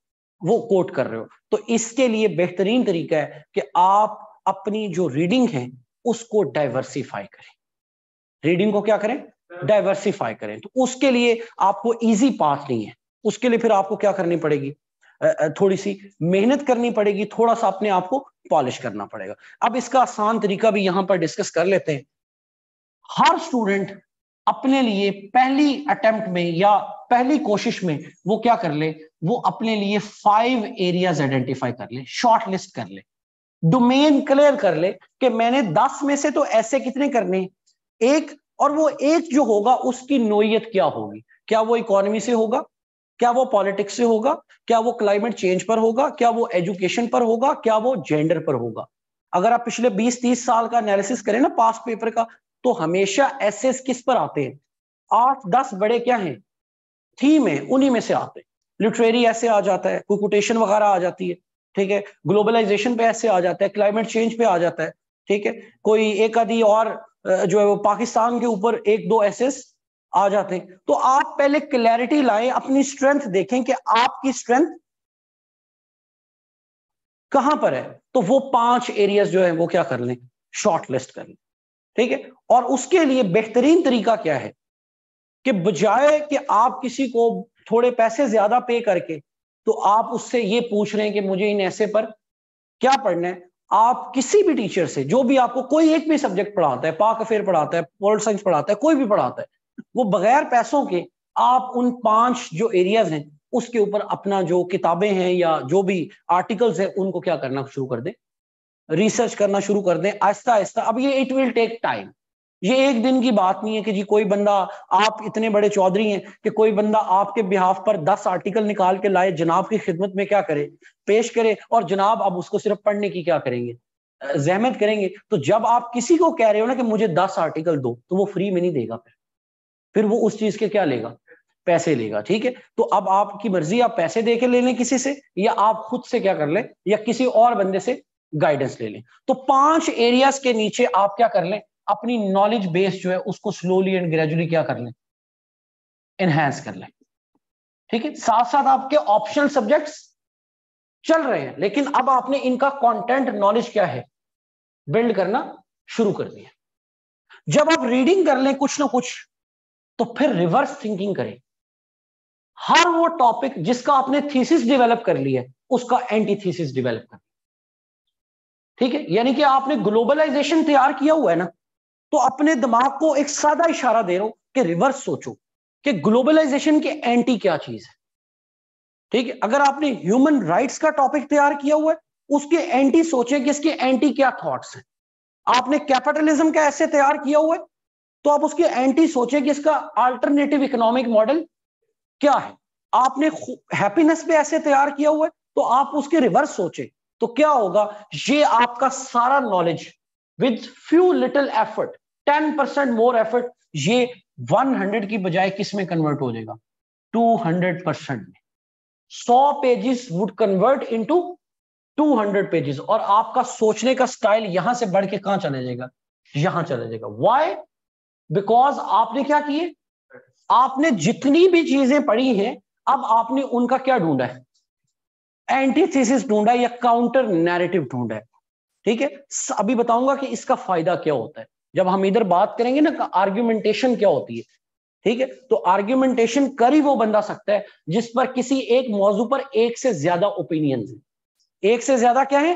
वो कोट कर रहे हो तो इसके लिए बेहतरीन तरीका है कि आप अपनी जो रीडिंग है उसको डाइवर्सिफाई करें रीडिंग को क्या करें डाइवर्सिफाई करें तो उसके लिए आपको इजी पाथ नहीं है उसके लिए फिर आपको क्या करनी पड़ेगी थोड़ी सी मेहनत करनी पड़ेगी थोड़ा सा अपने आप को पॉलिश करना पड़ेगा अब इसका आसान तरीका भी यहां पर डिस्कस कर लेते हैं हर स्टूडेंट अपने लिए पहली अटेम्प्ट में या पहली कोशिश में वो क्या कर ले वो अपने लिए फाइव एरियाज आइडेंटिफाई कर ले शॉर्ट लिस्ट कर ले डोमेन क्लियर कर ले कि मैंने दस में से तो ऐसे कितने करने एक और वो एक जो होगा उसकी नोयत क्या होगी क्या वो इकोनॉमी से होगा क्या वो पॉलिटिक्स से होगा क्या वो क्लाइमेट चेंज पर होगा क्या वो एजुकेशन पर होगा क्या वो जेंडर पर होगा अगर आप पिछले 20-30 साल का एनालिसिस करें ना पास पेपर का तो हमेशा एसेस किस पर आते हैं आठ दस बड़े क्या हैं थीम है उन्हीं में से आते हैं लिटरेरी ऐसे आ जाता है कुकुटेशन वगैरह आ जाती है ठीक है ग्लोबलाइजेशन पे ऐसे आ जाता है क्लाइमेट चेंज पे आ जाता है ठीक है कोई एक आधी और जो है वो पाकिस्तान के ऊपर एक दो एसेस आ जाते तो आप पहले क्लैरिटी लाएं अपनी स्ट्रेंथ देखें कि आपकी स्ट्रेंथ कहां पर है तो वो पांच एरियाज जो है वो क्या कर लें शॉर्ट लिस्ट कर लें ठीक है और उसके लिए बेहतरीन तरीका क्या है कि बजाय कि आप किसी को थोड़े पैसे ज्यादा पे करके तो आप उससे ये पूछ रहे हैं कि मुझे इन ऐसे पर क्या पढ़ना है आप किसी भी टीचर से जो भी आपको कोई एक भी सब्जेक्ट पढ़ाता है पाक अफेयर पढ़ाता है वर्ल्ड साइंस पढ़ाता है कोई भी पढ़ाता है वो बगैर पैसों के आप उन पांच जो एरियाज हैं उसके ऊपर अपना जो किताबें हैं या जो भी आर्टिकल्स हैं उनको क्या करना शुरू कर दें रिसर्च करना शुरू कर दें आहिस्ता आहिस्ता अब ये इट विल टेक टाइम ये एक दिन की बात नहीं है कि जी कोई बंदा आप इतने बड़े चौधरी हैं कि कोई बंदा आपके बिहाफ पर दस आर्टिकल निकाल के लाए जनाब की खिदमत में क्या करे पेश करे और जनाब आप उसको सिर्फ पढ़ने की क्या करेंगे जहमत करेंगे तो जब आप किसी को कह रहे हो ना कि मुझे दस आर्टिकल दो तो वो फ्री में नहीं देगा फिर फिर वो उस चीज के क्या लेगा पैसे लेगा ठीक है तो अब आपकी मर्जी आप पैसे दे के ले लें किसी से या आप खुद से क्या कर लें या किसी और बंदे से गाइडेंस ले लें तो पांच एरियाज के नीचे आप क्या कर लें अपनी नॉलेज बेस जो है उसको स्लोली एंड ग्रेजुअली क्या कर लें एनहेंस कर लें ठीक है साथ साथ आपके ऑप्शनल सब्जेक्ट्स चल रहे हैं लेकिन अब आपने इनका कंटेंट नॉलेज क्या है बिल्ड करना शुरू कर दिया जब आप रीडिंग कर लें कुछ ना कुछ तो फिर रिवर्स थिंकिंग करें हर वो टॉपिक जिसका आपने थीसिस डेवलप कर लिया है उसका एंटी थीसिस डेवलप कर ठीक है यानी कि आपने ग्लोबलाइजेशन तैयार किया हुआ है ना तो अपने दिमाग को एक सादा इशारा दे रहा हूं कि रिवर्स सोचो कि ग्लोबलाइजेशन के एंटी क्या चीज है ठीक है अगर आपने ह्यूमन राइट्स का टॉपिक तैयार किया हुआ है उसके एंटी सोचे कि इसके एंटी क्या थॉट्स हैं आपने कैपिटलिज्म का ऐसे तैयार किया हुआ है तो आप उसके एंटी सोचें कि इसका अल्टरनेटिव इकोनॉमिक मॉडल क्या है आपने हैप्पीनेस पे ऐसे तैयार किया हुआ है तो आप उसके रिवर्स सोचे तो क्या होगा ये आपका सारा knowledge with few little effort ten percent more effort ये 100 की बजाय किस में कन्वर्ट हो जाएगा 200 परसेंट में 100 pages would convert into 200 pages और आपका सोचने का स्टाइल यहां से बढ़ के कहां चले जाएगा यहां चले जाएगा वाई बिकॉज आपने क्या किए आपने जितनी भी चीजें पढ़ी हैं अब आपने उनका क्या ढूंढा है एंटीथीसिस ढूंढा या काउंटर नैरेटिव ढूंढा है ठीक है अभी बताऊंगा कि इसका फायदा क्या होता है जब हम इधर बात करेंगे ना आर्ग्यूमेंटेशन क्या होती है ठीक है तो आर्ग्यूमेंटेशन कर ही वो बंदा सकता है जिस पर किसी एक मौजू पर एक से ज्यादा ओपिनियंस हैं एक से ज्यादा क्या है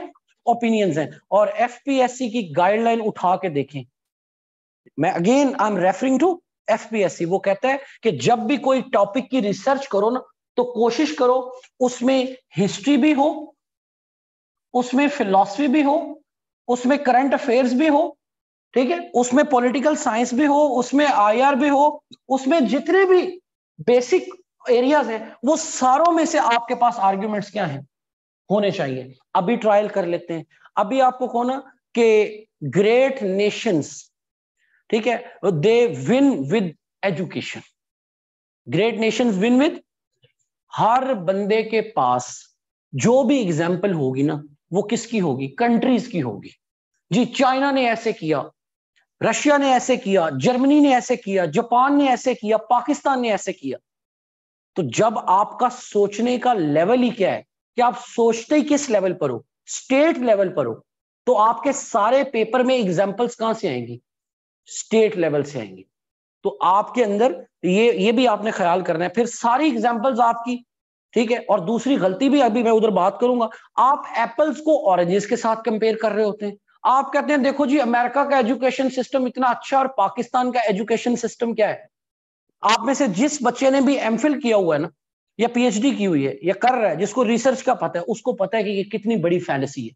ओपिनियंस हैं और एफ की गाइडलाइन उठा के देखें मैं again I am referring to F वो कहता है कि जब भी कोई टॉपिक की रिसर्च करो ना तो कोशिश करो उसमें हिस्ट्री भी हो उसमें फिलॉसफी भी हो उसमें करंट अफेयर्स भी हो ठीक है उसमें पॉलिटिकल साइंस भी हो उसमें आईआर भी हो उसमें जितने भी बेसिक एरियाज हैं वो सारों में से आपके पास आर्ग्यूमेंट्स क्या हैं होने चाहिए अभी ट्रायल कर लेते हैं अभी आपको कौन कि ग्रेट नेशंस ठीक है they win with education great nations win with हर बंदे के पास जो भी एग्जाम्पल होगी ना वो किसकी होगी कंट्रीज की होगी जी चाइना ने ऐसे किया रशिया ने ऐसे किया जर्मनी ने ऐसे किया जापान ने ऐसे किया पाकिस्तान ने ऐसे किया तो जब आपका सोचने का लेवल ही क्या है कि आप सोचते ही किस लेवल पर हो स्टेट लेवल पर हो तो आपके सारे पेपर में एग्जाम्पल्स कहां से आएंगी स्टेट लेवल से आएंगी तो आपके अंदर ये ये भी आपने ख्याल करना है फिर सारी एग्जाम्पल्स आपकी ठीक है और दूसरी गलती भी अभी मैं उधर बात करूंगा आप एप्पल्स को ऑरेंजेस के साथ कंपेयर कर रहे होते हैं आप कहते हैं देखो जी अमेरिका का एजुकेशन सिस्टम इतना अच्छा और पाकिस्तान का एजुकेशन सिस्टम क्या है आप में से जिस बच्चे ने भी एम किया हुआ है ना या पीएचडी की हुई है या कर रहा है जिसको रिसर्च का पता है उसको पता है कि ये कितनी बड़ी फैलसी है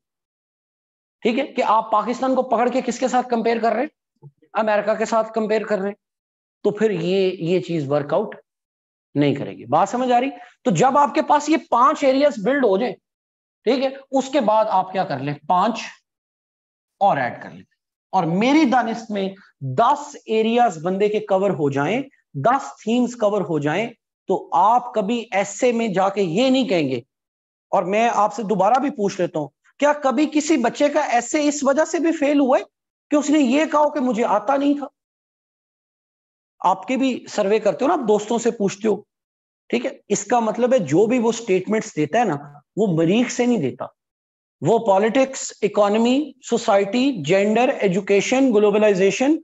ठीक है कि आप पाकिस्तान को पकड़ के किसके साथ कंपेयर कर रहे हैं अमेरिका के साथ कंपेयर कर रहे हैं तो फिर ये ये चीज वर्कआउट नहीं करेगी बात समझ आ रही तो जब आपके पास ये पांच एरियाज बिल्ड हो जाए ठीक है उसके बाद आप क्या कर ले पांच और ऐड कर ले और मेरी दानिश में दस एरियाज बंदे के कवर हो जाएं दस थीम्स कवर हो जाएं तो आप कभी ऐसे में जाके ये नहीं कहेंगे और मैं आपसे दोबारा भी पूछ लेता हूं क्या कभी किसी बच्चे का ऐसे इस वजह से भी फेल हुआ है कि उसने ये कहा कि मुझे आता नहीं था आपके भी सर्वे करते हो ना आप दोस्तों से पूछते हो ठीक है इसका मतलब है जो भी वो स्टेटमेंट्स देता है ना वो मरीख से नहीं देता वो politics economy society gender education globalization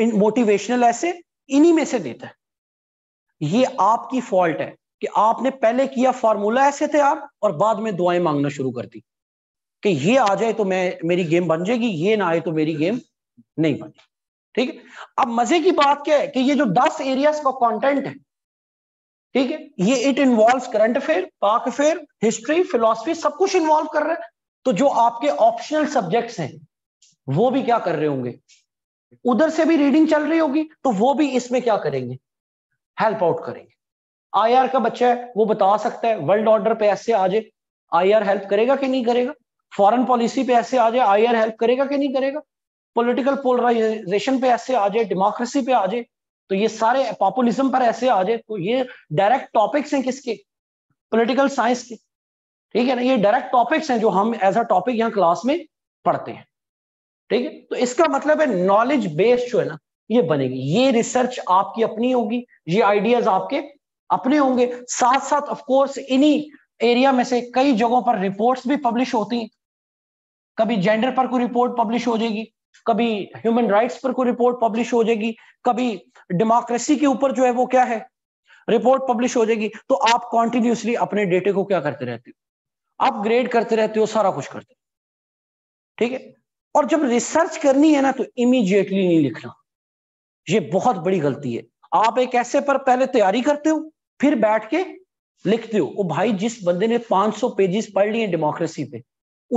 इन मोटिवेशनल ऐसे इन्हीं में से देता है ये आपकी फॉल्ट है कि आपने पहले किया फॉर्मूला ऐसे थे आप और बाद में दुआएं मांगना शुरू कर दी कि ये आ जाए तो मैं मेरी गेम बन जाएगी ये ना आए तो मेरी गेम नहीं बनेगी ठीक अब मजे की बात क्या है कि ये जो दस एरियाज का कंटेंट है ठीक है ये it involve current affair Pak affair history philosophy सब कुछ इन्वॉल्व कर रहे हैं तो जो आपके ऑप्शनल सब्जेक्ट्स हैं वो भी क्या कर रहे होंगे उधर से भी रीडिंग चल रही होगी तो वो भी इसमें क्या करेंगे हेल्प आउट करेंगे आईआर का बच्चा है वो बता सकता है वर्ल्ड ऑर्डर पे ऐसे आ जाए आई हेल्प करेगा कि नहीं करेगा फॉरन पॉलिसी पे ऐसे आ जाए आई हेल्प करेगा कि नहीं करेगा पॉलिटिकल पोलराइजेशन पे ऐसे आ जाए डेमोक्रेसी पे आ जाए तो ये सारे पॉपुलिज्म पर ऐसे आ जाए तो ये डायरेक्ट टॉपिक्स हैं किसके पॉलिटिकल साइंस के ठीक है ना ये डायरेक्ट टॉपिक्स हैं जो हम एज अ टॉपिक यहाँ क्लास में पढ़ते हैं ठीक है तो इसका मतलब है नॉलेज बेस्ड जो है ना ये बनेगी ये रिसर्च आपकी अपनी होगी ये आइडियाज आपके अपने होंगे साथ साथ ऑफ कोर्स इन्हीं एरिया में से कई जगहों पर रिपोर्ट्स भी पब्लिश होती हैं कभी जेंडर पर कोई रिपोर्ट पब्लिश हो जाएगी कभी ह्यूमन राइट्स पर कोई रिपोर्ट पब्लिश हो जाएगी कभी डेमोक्रेसी के ऊपर जो है वो क्या है रिपोर्ट पब्लिश हो जाएगी तो आप कॉन्टिन्यूसली अपने डेटे को क्या करते रहते हो अपग्रेड करते रहते हो सारा कुछ करते हो ठीक है और जब रिसर्च करनी है ना तो इमीजिएटली नहीं लिखना ये बहुत बड़ी गलती है आप एक ऐसे पर पहले तैयारी करते हो फिर बैठ के लिखते हो ओ भाई जिस बंदे ने 500 पेजेस पढ़ लिए डेमोक्रेसी पे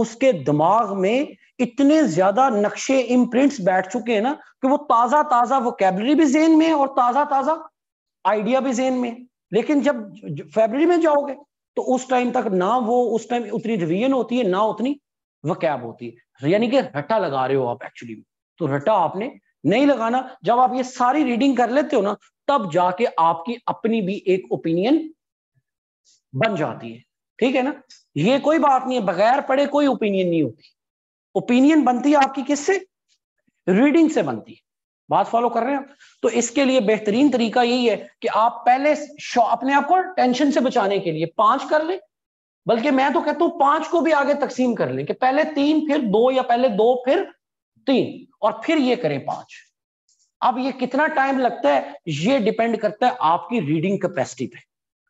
उसके दिमाग में इतने ज्यादा नक्शे इम्प्रिंट्स बैठ चुके हैं ना कि वो ताजा ताजा कैबलरी भी जेन में और ताजा ताजा आइडिया भी जेन में लेकिन जब फेबररी में जाओगे तो उस टाइम तक ना वो उस टाइम उतनी रिवीजन होती है ना उतनी वकैब होती है तो यानी कि रटा लगा रहे हो आप एक्चुअली तो रटा आपने नहीं लगाना जब आप ये सारी रीडिंग कर लेते हो ना तब जाके आपकी अपनी भी एक ओपिनियन बन जाती है ठीक है ना ये कोई बात नहीं है बगैर पढ़े कोई ओपिनियन नहीं होती ओपिनियन बनती है आपकी किससे रीडिंग से बनती है बात फॉलो कर रहे हैं आप तो इसके लिए बेहतरीन तरीका यही है कि आप पहले अपने आप को टेंशन से बचाने के लिए पांच कर ले बल्कि मैं तो कहता हूं पांच को भी आगे तकसीम कर लें कि पहले तीन फिर दो या पहले दो फिर तीन और फिर ये करें पांच अब ये कितना टाइम लगता है ये डिपेंड करता है आपकी रीडिंग कैपेसिटी पे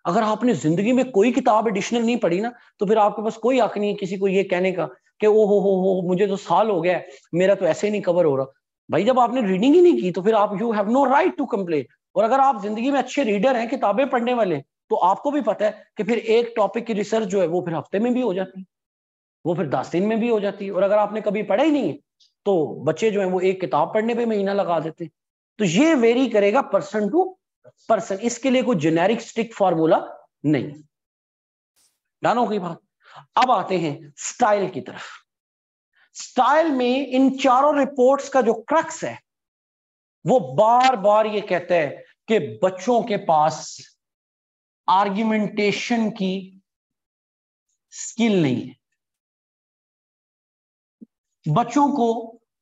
अगर आपने जिंदगी में कोई किताब एडिशनल नहीं पढ़ी ना तो फिर आपके पास कोई हक नहीं है किसी को ये कहने का कि ओ हो हो हो मुझे तो साल हो गया है मेरा तो ऐसे ही नहीं कवर हो रहा भाई जब आपने रीडिंग ही नहीं की तो फिर आप you have no right to complain और अगर आप जिंदगी में अच्छे रीडर हैं किताबें पढ़ने वाले तो आपको भी पता है कि फिर एक टॉपिक की रिसर्च जो है वो फिर हफ्ते में भी हो जाती है वो फिर दस दिन में भी हो जाती है और अगर आपने कभी पढ़ा ही नहीं है तो बच्चे जो है वो एक किताब पढ़ने पर महीना लगा देते हैं तो ये वेरी करेगा पर्सन टू पर्सन इसके लिए कोई जेनेरिक स्टिक फॉर्मूला नहीं डन की बात अब आते हैं स्टाइल की तरफ स्टाइल में इन चारों रिपोर्ट्स का जो क्रक्स है वो बार बार ये कहता है कि बच्चों के पास आर्ग्यूमेंटेशन की स्किल नहीं है बच्चों को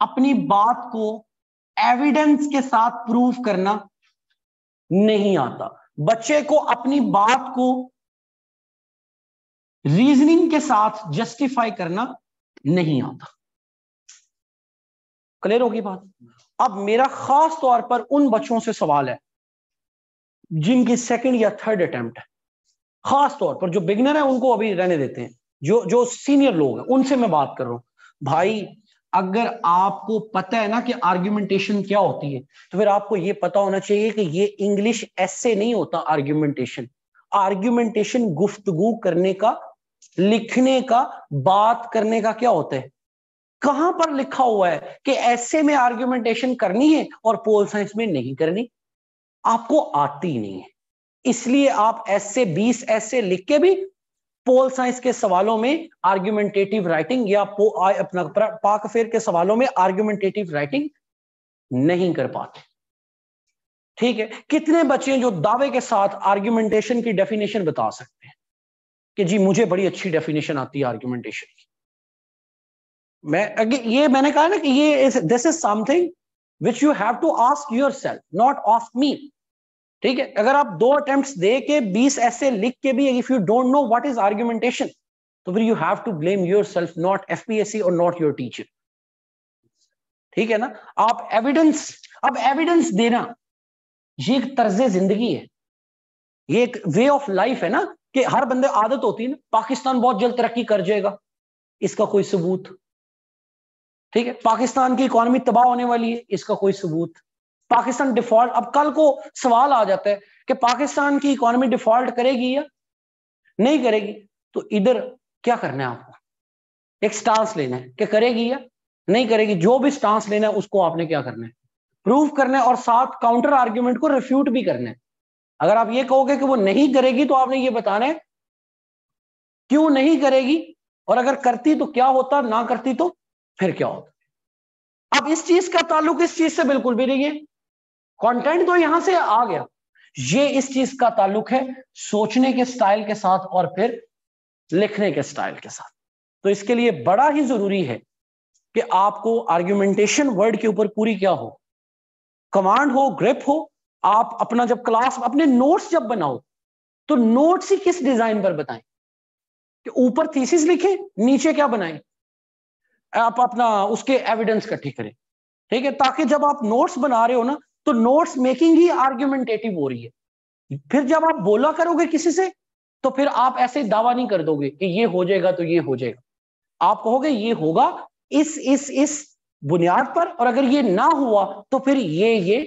अपनी बात को एविडेंस के साथ प्रूव करना नहीं आता बच्चे को अपनी बात को रीजनिंग के साथ जस्टिफाई करना नहीं आता क्लियर होगी बात अब मेरा खास तौर पर उन बच्चों से सवाल है जिनकी सेकंड या थर्ड अटेम्प्ट है खास तौर पर जो बिगनर है उनको अभी रहने देते हैं जो जो सीनियर लोग हैं उनसे मैं बात कर रहा हूं भाई अगर आपको पता है ना कि आर्ग्यूमेंटेशन क्या होती है तो फिर आपको ये पता होना चाहिए कि ये इंग्लिश ऐसे नहीं होता आर्ग्यूमेंटेशन आर्ग्यूमेंटेशन गुफ्तगु करने का लिखने का बात करने का क्या होता है कहां पर लिखा हुआ है कि ऐसे में आर्ग्यूमेंटेशन करनी है और पोल साइंस में नहीं करनी आपको आती नहीं है इसलिए आप ऐसे बीस ऐसे लिख के भी पोल साइंस के सवालों में आर्ग्यूमेंटेटिव राइटिंग या अपना पाक अफेयर के सवालों में आर्ग्यूमेंटेटिव राइटिंग नहीं कर पाते ठीक है कितने बच्चे हैं जो दावे के साथ आर्ग्यूमेंटेशन की डेफिनेशन बता सकते हैं कि जी मुझे बड़ी अच्छी डेफिनेशन आती है आर्ग्यूमेंटेशन की मैं ये मैंने कहा ना कि ये this is something which you have to ask yourself not ask me ठीक है अगर आप दो अटेम्प्ट दे के बीस ऐसे लिख के भी if you don't know what is argumentation तो फिर you have to blame yourself not F P S C और नॉट योर टीचर ठीक है ना आप एविडेंस अब एविडेंस देना ये एक तर्ज जिंदगी है ये एक वे ऑफ लाइफ है ना कि हर बंदे आदत होती है ना पाकिस्तान बहुत जल्द तरक्की कर जाएगा इसका कोई सबूत ठीक है पाकिस्तान की इकोनॉमी तबाह होने वाली है इसका कोई सबूत पाकिस्तान डिफॉल्ट अब कल को सवाल आ जाता है कि पाकिस्तान की इकोनॉमी डिफॉल्ट करेगी या नहीं करेगी तो इधर क्या करना है आपको एक स्टांस लेना है कि करेगी या नहीं करेगी जो भी स्टांस लेना है उसको आपने क्या करना है प्रूव करना है और साथ काउंटर आर्ग्यूमेंट को रिफ्यूट भी करना है अगर आप ये कहोगे कि वो नहीं करेगी तो आपने ये बताना है क्यों नहीं करेगी और अगर करती तो क्या होता ना करती तो फिर क्या होता अब इस चीज का ताल्लुक इस चीज से बिल्कुल भी नहीं है कंटेंट तो यहां से आ गया ये इस चीज का ताल्लुक है सोचने के स्टाइल के साथ और फिर लिखने के स्टाइल के साथ तो इसके लिए बड़ा ही जरूरी है कि आपको आर्ग्यूमेंटेशन वर्ड के ऊपर पूरी क्या हो कमांड हो ग्रिप हो आप अपना जब क्लास अपने नोट्स जब बनाओ तो नोट्स ही किस डिजाइन पर बताएं कि ऊपर थीसिस लिखें नीचे क्या बनाएं आप अपना उसके एविडेंस इकट्ठे करें ठीक है ताकि जब आप नोट्स बना रहे हो ना तो नोट्स मेकिंग ही आर्ग्यूमेंटेटिव हो रही है फिर जब आप बोला करोगे किसी से तो फिर आप ऐसे दावा नहीं कर दोगे कि ये हो जाएगा तो ये हो जाएगा आप कहोगे ये होगा इस इस इस बुनियाद पर और अगर ये ना हुआ तो फिर ये ये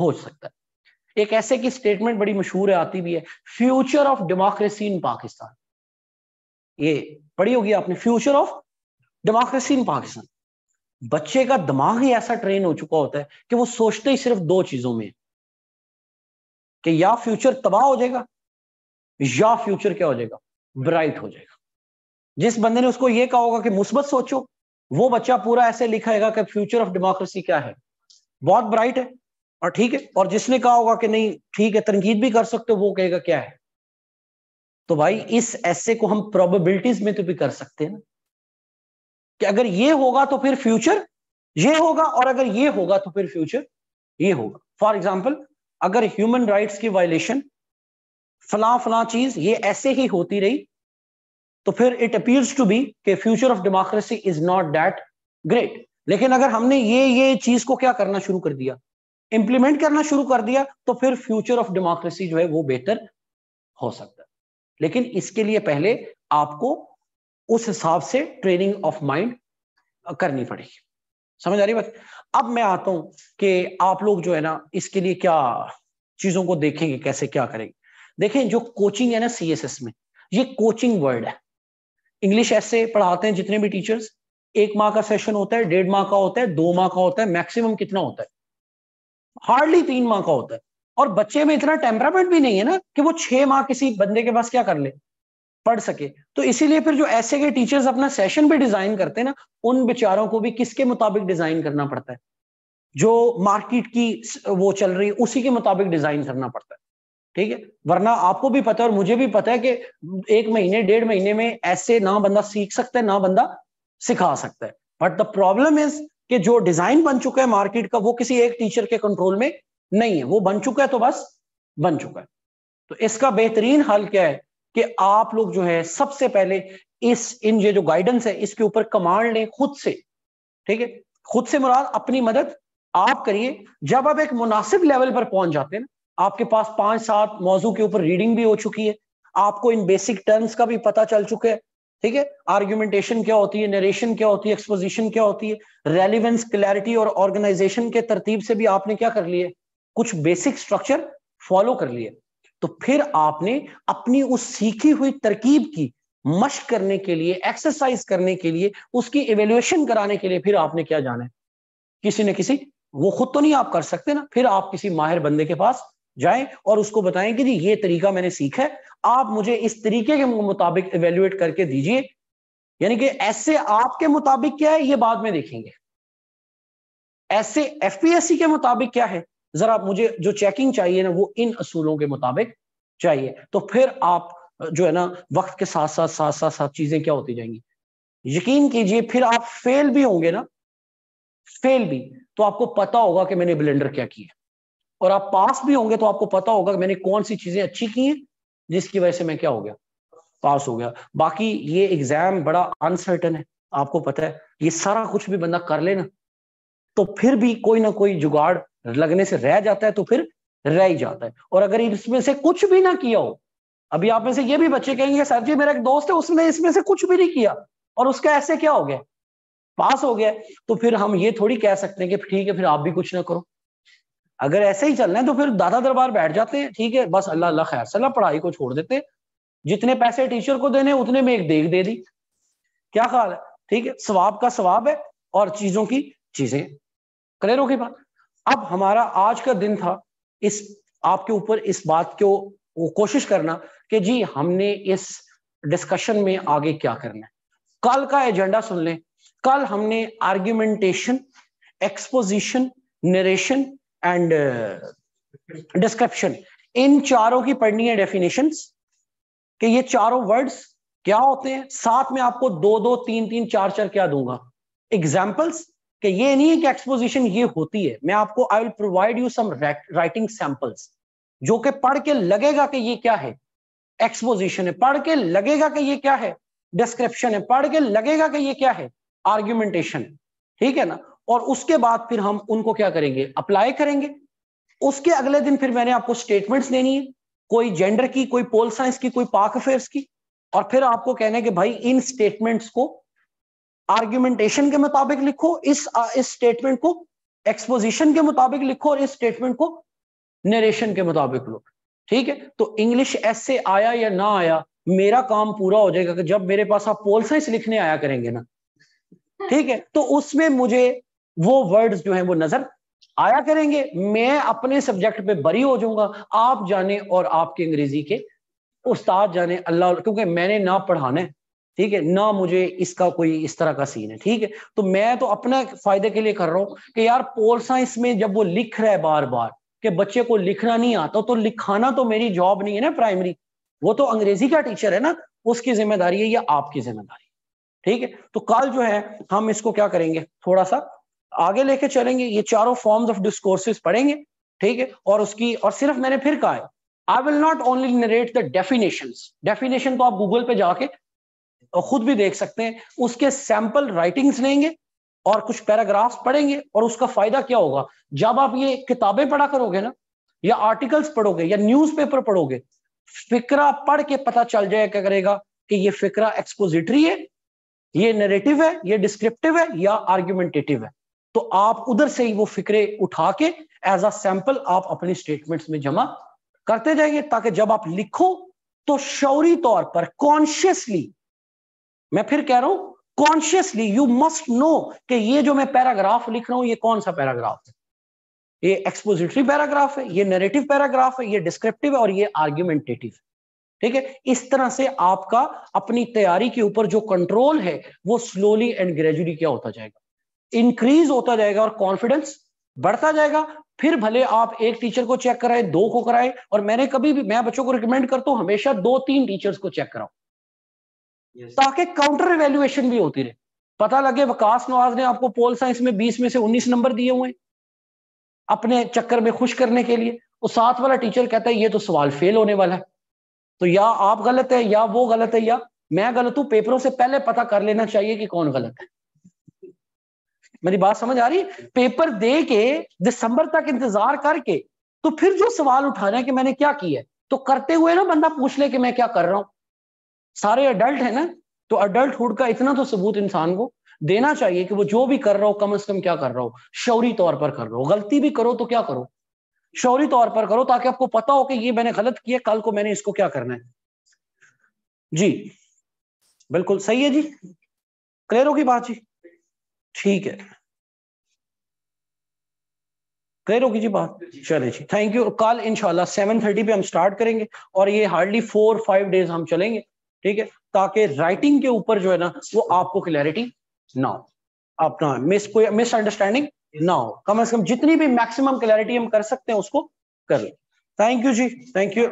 हो सकता है एक ऐसे की स्टेटमेंट बड़ी मशहूर है आती भी है future of democracy in Pakistan ये पढ़ी होगी आपने future of democracy in Pakistan बच्चे का दिमाग ही ऐसा ट्रेन हो चुका होता है कि वो सोचते ही सिर्फ दो चीजों में कि या फ्यूचर तबाह हो जाएगा या फ्यूचर क्या हो जाएगा ब्राइट हो जाएगा जिस बंदे ने उसको ये कहा होगा कि मुस्बत सोचो वो बच्चा पूरा ऐसे लिखाएगा कि फ्यूचर ऑफ डेमोक्रेसी क्या है बहुत ब्राइट है और ठीक है और जिसने कहा होगा कि नहीं ठीक है तनकीद भी कर सकते हो वो कहेगा क्या है तो भाई इस ऐसे को हम प्रोबेबिलिटीज में तो भी कर सकते हैं ना कि अगर ये होगा तो फिर फ्यूचर ये होगा और अगर ये होगा तो फिर फ्यूचर ये होगा फॉर एग्जाम्पल अगर ह्यूमन राइट्स की वायलेशन फला फला चीज ये ऐसे ही होती रही तो फिर इट अपीयर्स टू बी कि future of democracy is not that great लेकिन अगर हमने ये ये चीज को क्या करना शुरू कर दिया इंप्लीमेंट करना शुरू कर दिया तो फिर फ्यूचर ऑफ डेमोक्रेसी जो है वो बेहतर हो सकता है लेकिन इसके लिए पहले आपको उस हिसाब से ट्रेनिंग ऑफ माइंड करनी पड़ेगी समझ आ रही बात अब मैं आता हूं कि आप लोग जो है ना इसके लिए क्या चीजों को देखेंगे कैसे क्या करेंगे देखें जो कोचिंग है ना सीएसएस में ये कोचिंग वर्ड है इंग्लिश ऐसे पढ़ाते हैं जितने भी टीचर्स एक माह का सेशन होता है डेढ़ माह का होता है दो माह का होता है मैक्सिमम कितना होता है हार्डली तीन माह का होता है और बच्चे में इतना टेम्परामेंट भी नहीं है ना कि वो छह माह किसी बंदे के पास क्या कर ले पढ़ सके तो इसीलिए फिर जो ऐसे के टीचर्स अपना सेशन भी डिजाइन करते हैं ना उन बेचारों को भी किसके मुताबिक डिजाइन करना पड़ता है जो मार्केट की वो चल रही है उसी के मुताबिक डिजाइन करना पड़ता है ठीक है वरना आपको भी पता है और मुझे भी पता है कि एक महीने डेढ़ महीने में ऐसे ना बंदा सीख सकता है ना बंदा सिखा सकता है बट द प्रॉब्लम इज कि जो डिजाइन बन चुका है मार्केट का वो किसी एक टीचर के कंट्रोल में नहीं है वो बन चुका है तो बस बन चुका है तो इसका बेहतरीन हल क्या है कि आप लोग जो है सबसे पहले इस इन ये जो गाइडेंस है इसके ऊपर कमांड लें खुद से ठीक है खुद से मुराद अपनी मदद आप करिए जब आप एक मुनासिब लेवल पर पहुंच जाते हैं ना आपके पास पांच सात मौजू के ऊपर रीडिंग भी हो चुकी है आपको इन बेसिक टर्म्स का भी पता चल चुका है ठीक है आर्ग्यूमेंटेशन क्या होती है नरेशन क्या होती है एक्सपोजिशन क्या होती है रेलिवेंस क्लैरिटी और ऑर्गेनाइजेशन के तरतीब से भी आपने क्या कर लिए कुछ बेसिक स्ट्रक्चर फॉलो कर लिए तो फिर आपने अपनी उस सीखी हुई तरकीब की मश करने के लिए एक्सरसाइज करने के लिए उसकी इवेल्युएशन कराने के लिए फिर आपने क्या जाना है किसी न किसी वो खुद तो नहीं आप कर सकते ना फिर आप किसी माहिर बंदे के पास जाए और उसको बताएं कि जी ये तरीका मैंने सीखा है आप मुझे इस तरीके के मुताबिक इवेल्युएट करके दीजिए यानी कि ऐसे आपके मुताबिक क्या है ये बाद में देखेंगे ऐसे एफ के मुताबिक क्या है जरा मुझे जो चेकिंग चाहिए ना वो इन असूलों के मुताबिक चाहिए तो फिर आप जो है ना वक्त के साथ साथ साथ साथ साथ चीजें क्या होती जाएंगी यकीन कीजिए फिर आप फेल भी होंगे ना फेल भी तो आपको पता होगा कि मैंने ब्लेंडर क्या किया और आप पास भी होंगे तो आपको पता होगा कि मैंने कौन सी चीजें अच्छी की हैं जिसकी वजह से मैं क्या हो गया पास हो गया बाकी ये एग्जाम बड़ा अनसर्टन है आपको पता है ये सारा कुछ भी बंदा कर लेना तो फिर भी कोई ना कोई जुगाड़ लगने से रह जाता है तो फिर रह ही जाता है और अगर इसमें से कुछ भी ना किया हो अभी आप में से ये भी बच्चे कहेंगे सर जी मेरा एक दोस्त है उसने इसमें से कुछ भी नहीं किया और उसका ऐसे क्या हो गया पास हो गया तो फिर हम ये थोड़ी कह सकते हैं कि ठीक है फिर आप भी कुछ ना करो अगर ऐसे ही चलना है तो फिर दादा दरबार बैठ जाते हैं ठीक है बस अल्लाह अल्लाह खैर सलाह पढ़ाई को छोड़ देते जितने पैसे टीचर को देने उतने में एक देख दे दी क्या ख्याल है ठीक है स्वाब का स्वाब है और चीजों की चीजें क्लियर होगी बात अब हमारा आज का दिन था इस आपके ऊपर इस बात को कोशिश करना कि जी हमने इस डिस्कशन में आगे क्या करना है कल का एजेंडा सुन लें कल हमने argumentation exposition narration and description इन चारों की पढ़नी है डेफिनेशन कि ये चारों वर्ड्स क्या होते हैं साथ में आपको दो दो तीन तीन चार चार क्या दूंगा एग्जाम्पल्स कि ये नहीं है कि एक्सपोजिशन ये होती है मैं आपको I will provide you some writing samples जो कि पढ़ के लगेगा कि ये क्या है एक्सपोजिशन है पढ़ के लगेगा कि ये क्या है डिस्क्रिप्शन है पढ़ के लगेगा कि ये क्या है आर्ग्यूमेंटेशन ठीक है ना और उसके बाद फिर हम उनको क्या करेंगे अप्लाई करेंगे उसके अगले दिन फिर मैंने आपको स्टेटमेंट्स देनी है कोई जेंडर की कोई पोल साइंस की कोई पाक अफेयर्स की और फिर आपको कहने के भाई इन स्टेटमेंट्स को आर्ग्यूमेंटेशन के मुताबिक लिखो इस इस स्टेटमेंट को एक्सपोजिशन के मुताबिक लिखो और इस स्टेटमेंट को नरेशन के मुताबिक लो ठीक है तो इंग्लिश ऐसे आया या ना आया मेरा काम पूरा हो जाएगा जब मेरे पास आप पोल साइंस लिखने आया करेंगे ना ठीक है तो उसमें मुझे वो वर्ड्स जो है वो नजर आया करेंगे मैं अपने सब्जेक्ट पे बरी हो जाऊंगा आप जाने और आपके अंग्रेजी के उस्ताद जाने अल्लाह क्योंकि मैंने ना पढ़ाना है ठीक है ना मुझे इसका कोई इस तरह का सीन है ठीक है तो मैं तो अपना फायदे के लिए कर रहा हूं कि यार पोल साइंस में जब वो लिख रहा है बार बार कि बच्चे को लिखना नहीं आता तो लिखाना तो मेरी जॉब नहीं है ना प्राइमरी वो तो अंग्रेजी का टीचर है ना उसकी जिम्मेदारी है या आपकी जिम्मेदारी ठीक है तो कल जो है हम इसको क्या करेंगे थोड़ा सा आगे लेके चलेंगे ये चारों फॉर्म्स ऑफ डिस्कोर्सेस पढ़ेंगे ठीक है और उसकी और सिर्फ मैंने फिर कहा है I will not only narrate the definition definition तो आप गूगल पे जाके और तो खुद भी देख सकते हैं उसके सैंपल राइटिंग्स लेंगे और कुछ पैराग्राफ्स पढ़ेंगे और उसका फायदा क्या होगा जब आप ये किताबें पढ़ा करोगे ना या आर्टिकल्स पढ़ोगे या न्यूज़पेपर पढ़ोगे फिक्रा पढ़ के पता चल जाए क्या करेगा कि ये फिक्रा एक्सपोजिटरी है ये नरेटिव है ये डिस्क्रिप्टिव है या आर्ग्यूमेंटेटिव है तो आप उधर से ही वो फिक्रे उठा के एज अ सैंपल आप अपनी स्टेटमेंट्स में जमा करते जाएंगे ताकि जब आप लिखो तो शौरी तौर पर कॉन्शियसली मैं फिर कह रहा हूं कॉन्शियसली यू मस्ट नो कि ये जो मैं पैराग्राफ लिख रहा हूं ये कौन सा पैराग्राफ है ये एक्सपोजिटरी पैराग्राफ है ये नेरेटिव पैराग्राफ है ये डिस्क्रिप्टिव है और ये आर्ग्यूमेंटेटिव है ठीक है इस तरह से आपका अपनी तैयारी के ऊपर जो कंट्रोल है वो स्लोली एंड ग्रेजुअली क्या होता जाएगा इंक्रीज होता जाएगा और कॉन्फिडेंस बढ़ता जाएगा फिर भले आप एक टीचर को चेक कराएं दो को कराएं और मैंने कभी भी मैं बच्चों को रिकमेंड करता हूं हमेशा दो तीन टीचर्स को चेक कराऊं ताकि काउंटर एवेल्युएशन भी होती रहे पता लगे वकास नवाज ने आपको पोल साइंस में 20 में से 19 नंबर दिए हुए अपने चक्कर में खुश करने के लिए और साथ वाला टीचर कहता है ये तो सवाल फेल होने वाला है तो या आप गलत है या वो गलत है या मैं गलत हूं पेपरों से पहले पता कर लेना चाहिए कि कौन गलत है मेरी बात समझ आ रही पेपर दे के दिसंबर तक इंतजार करके तो फिर जो सवाल उठाना है कि मैंने क्या किया है तो करते हुए ना बंदा पूछ ले कि मैं क्या कर रहा हूं सारे अडल्ट है ना तो अडल्टहुड का इतना तो सबूत इंसान को देना चाहिए कि वो जो भी कर रहा हो कम से कम क्या कर रहा हो शौरी तौर पर कर रहा हो गलती भी करो तो क्या करो शौरी तौर पर करो ताकि आपको पता हो कि ये मैंने गलत किया कल को मैंने इसको क्या करना है जी बिल्कुल सही है जी क्लियर होगी बात जी ठीक है क्लियर होगी जी बात चले जी थैंक यू कल इंशाल्लाह सेवन थर्टी पे हम स्टार्ट करेंगे और ये हार्डली फोर फाइव डेज हम चलेंगे ठीक है ताकि राइटिंग के ऊपर जो है ना वो आपको क्लैरिटी ना हो अपना मिस कोई मिसअंडरस्टैंडिंग ना हो कम से कम जितनी भी मैक्सिमम क्लैरिटी हम कर सकते हैं उसको कर लें थैंक यू जी थैंक यू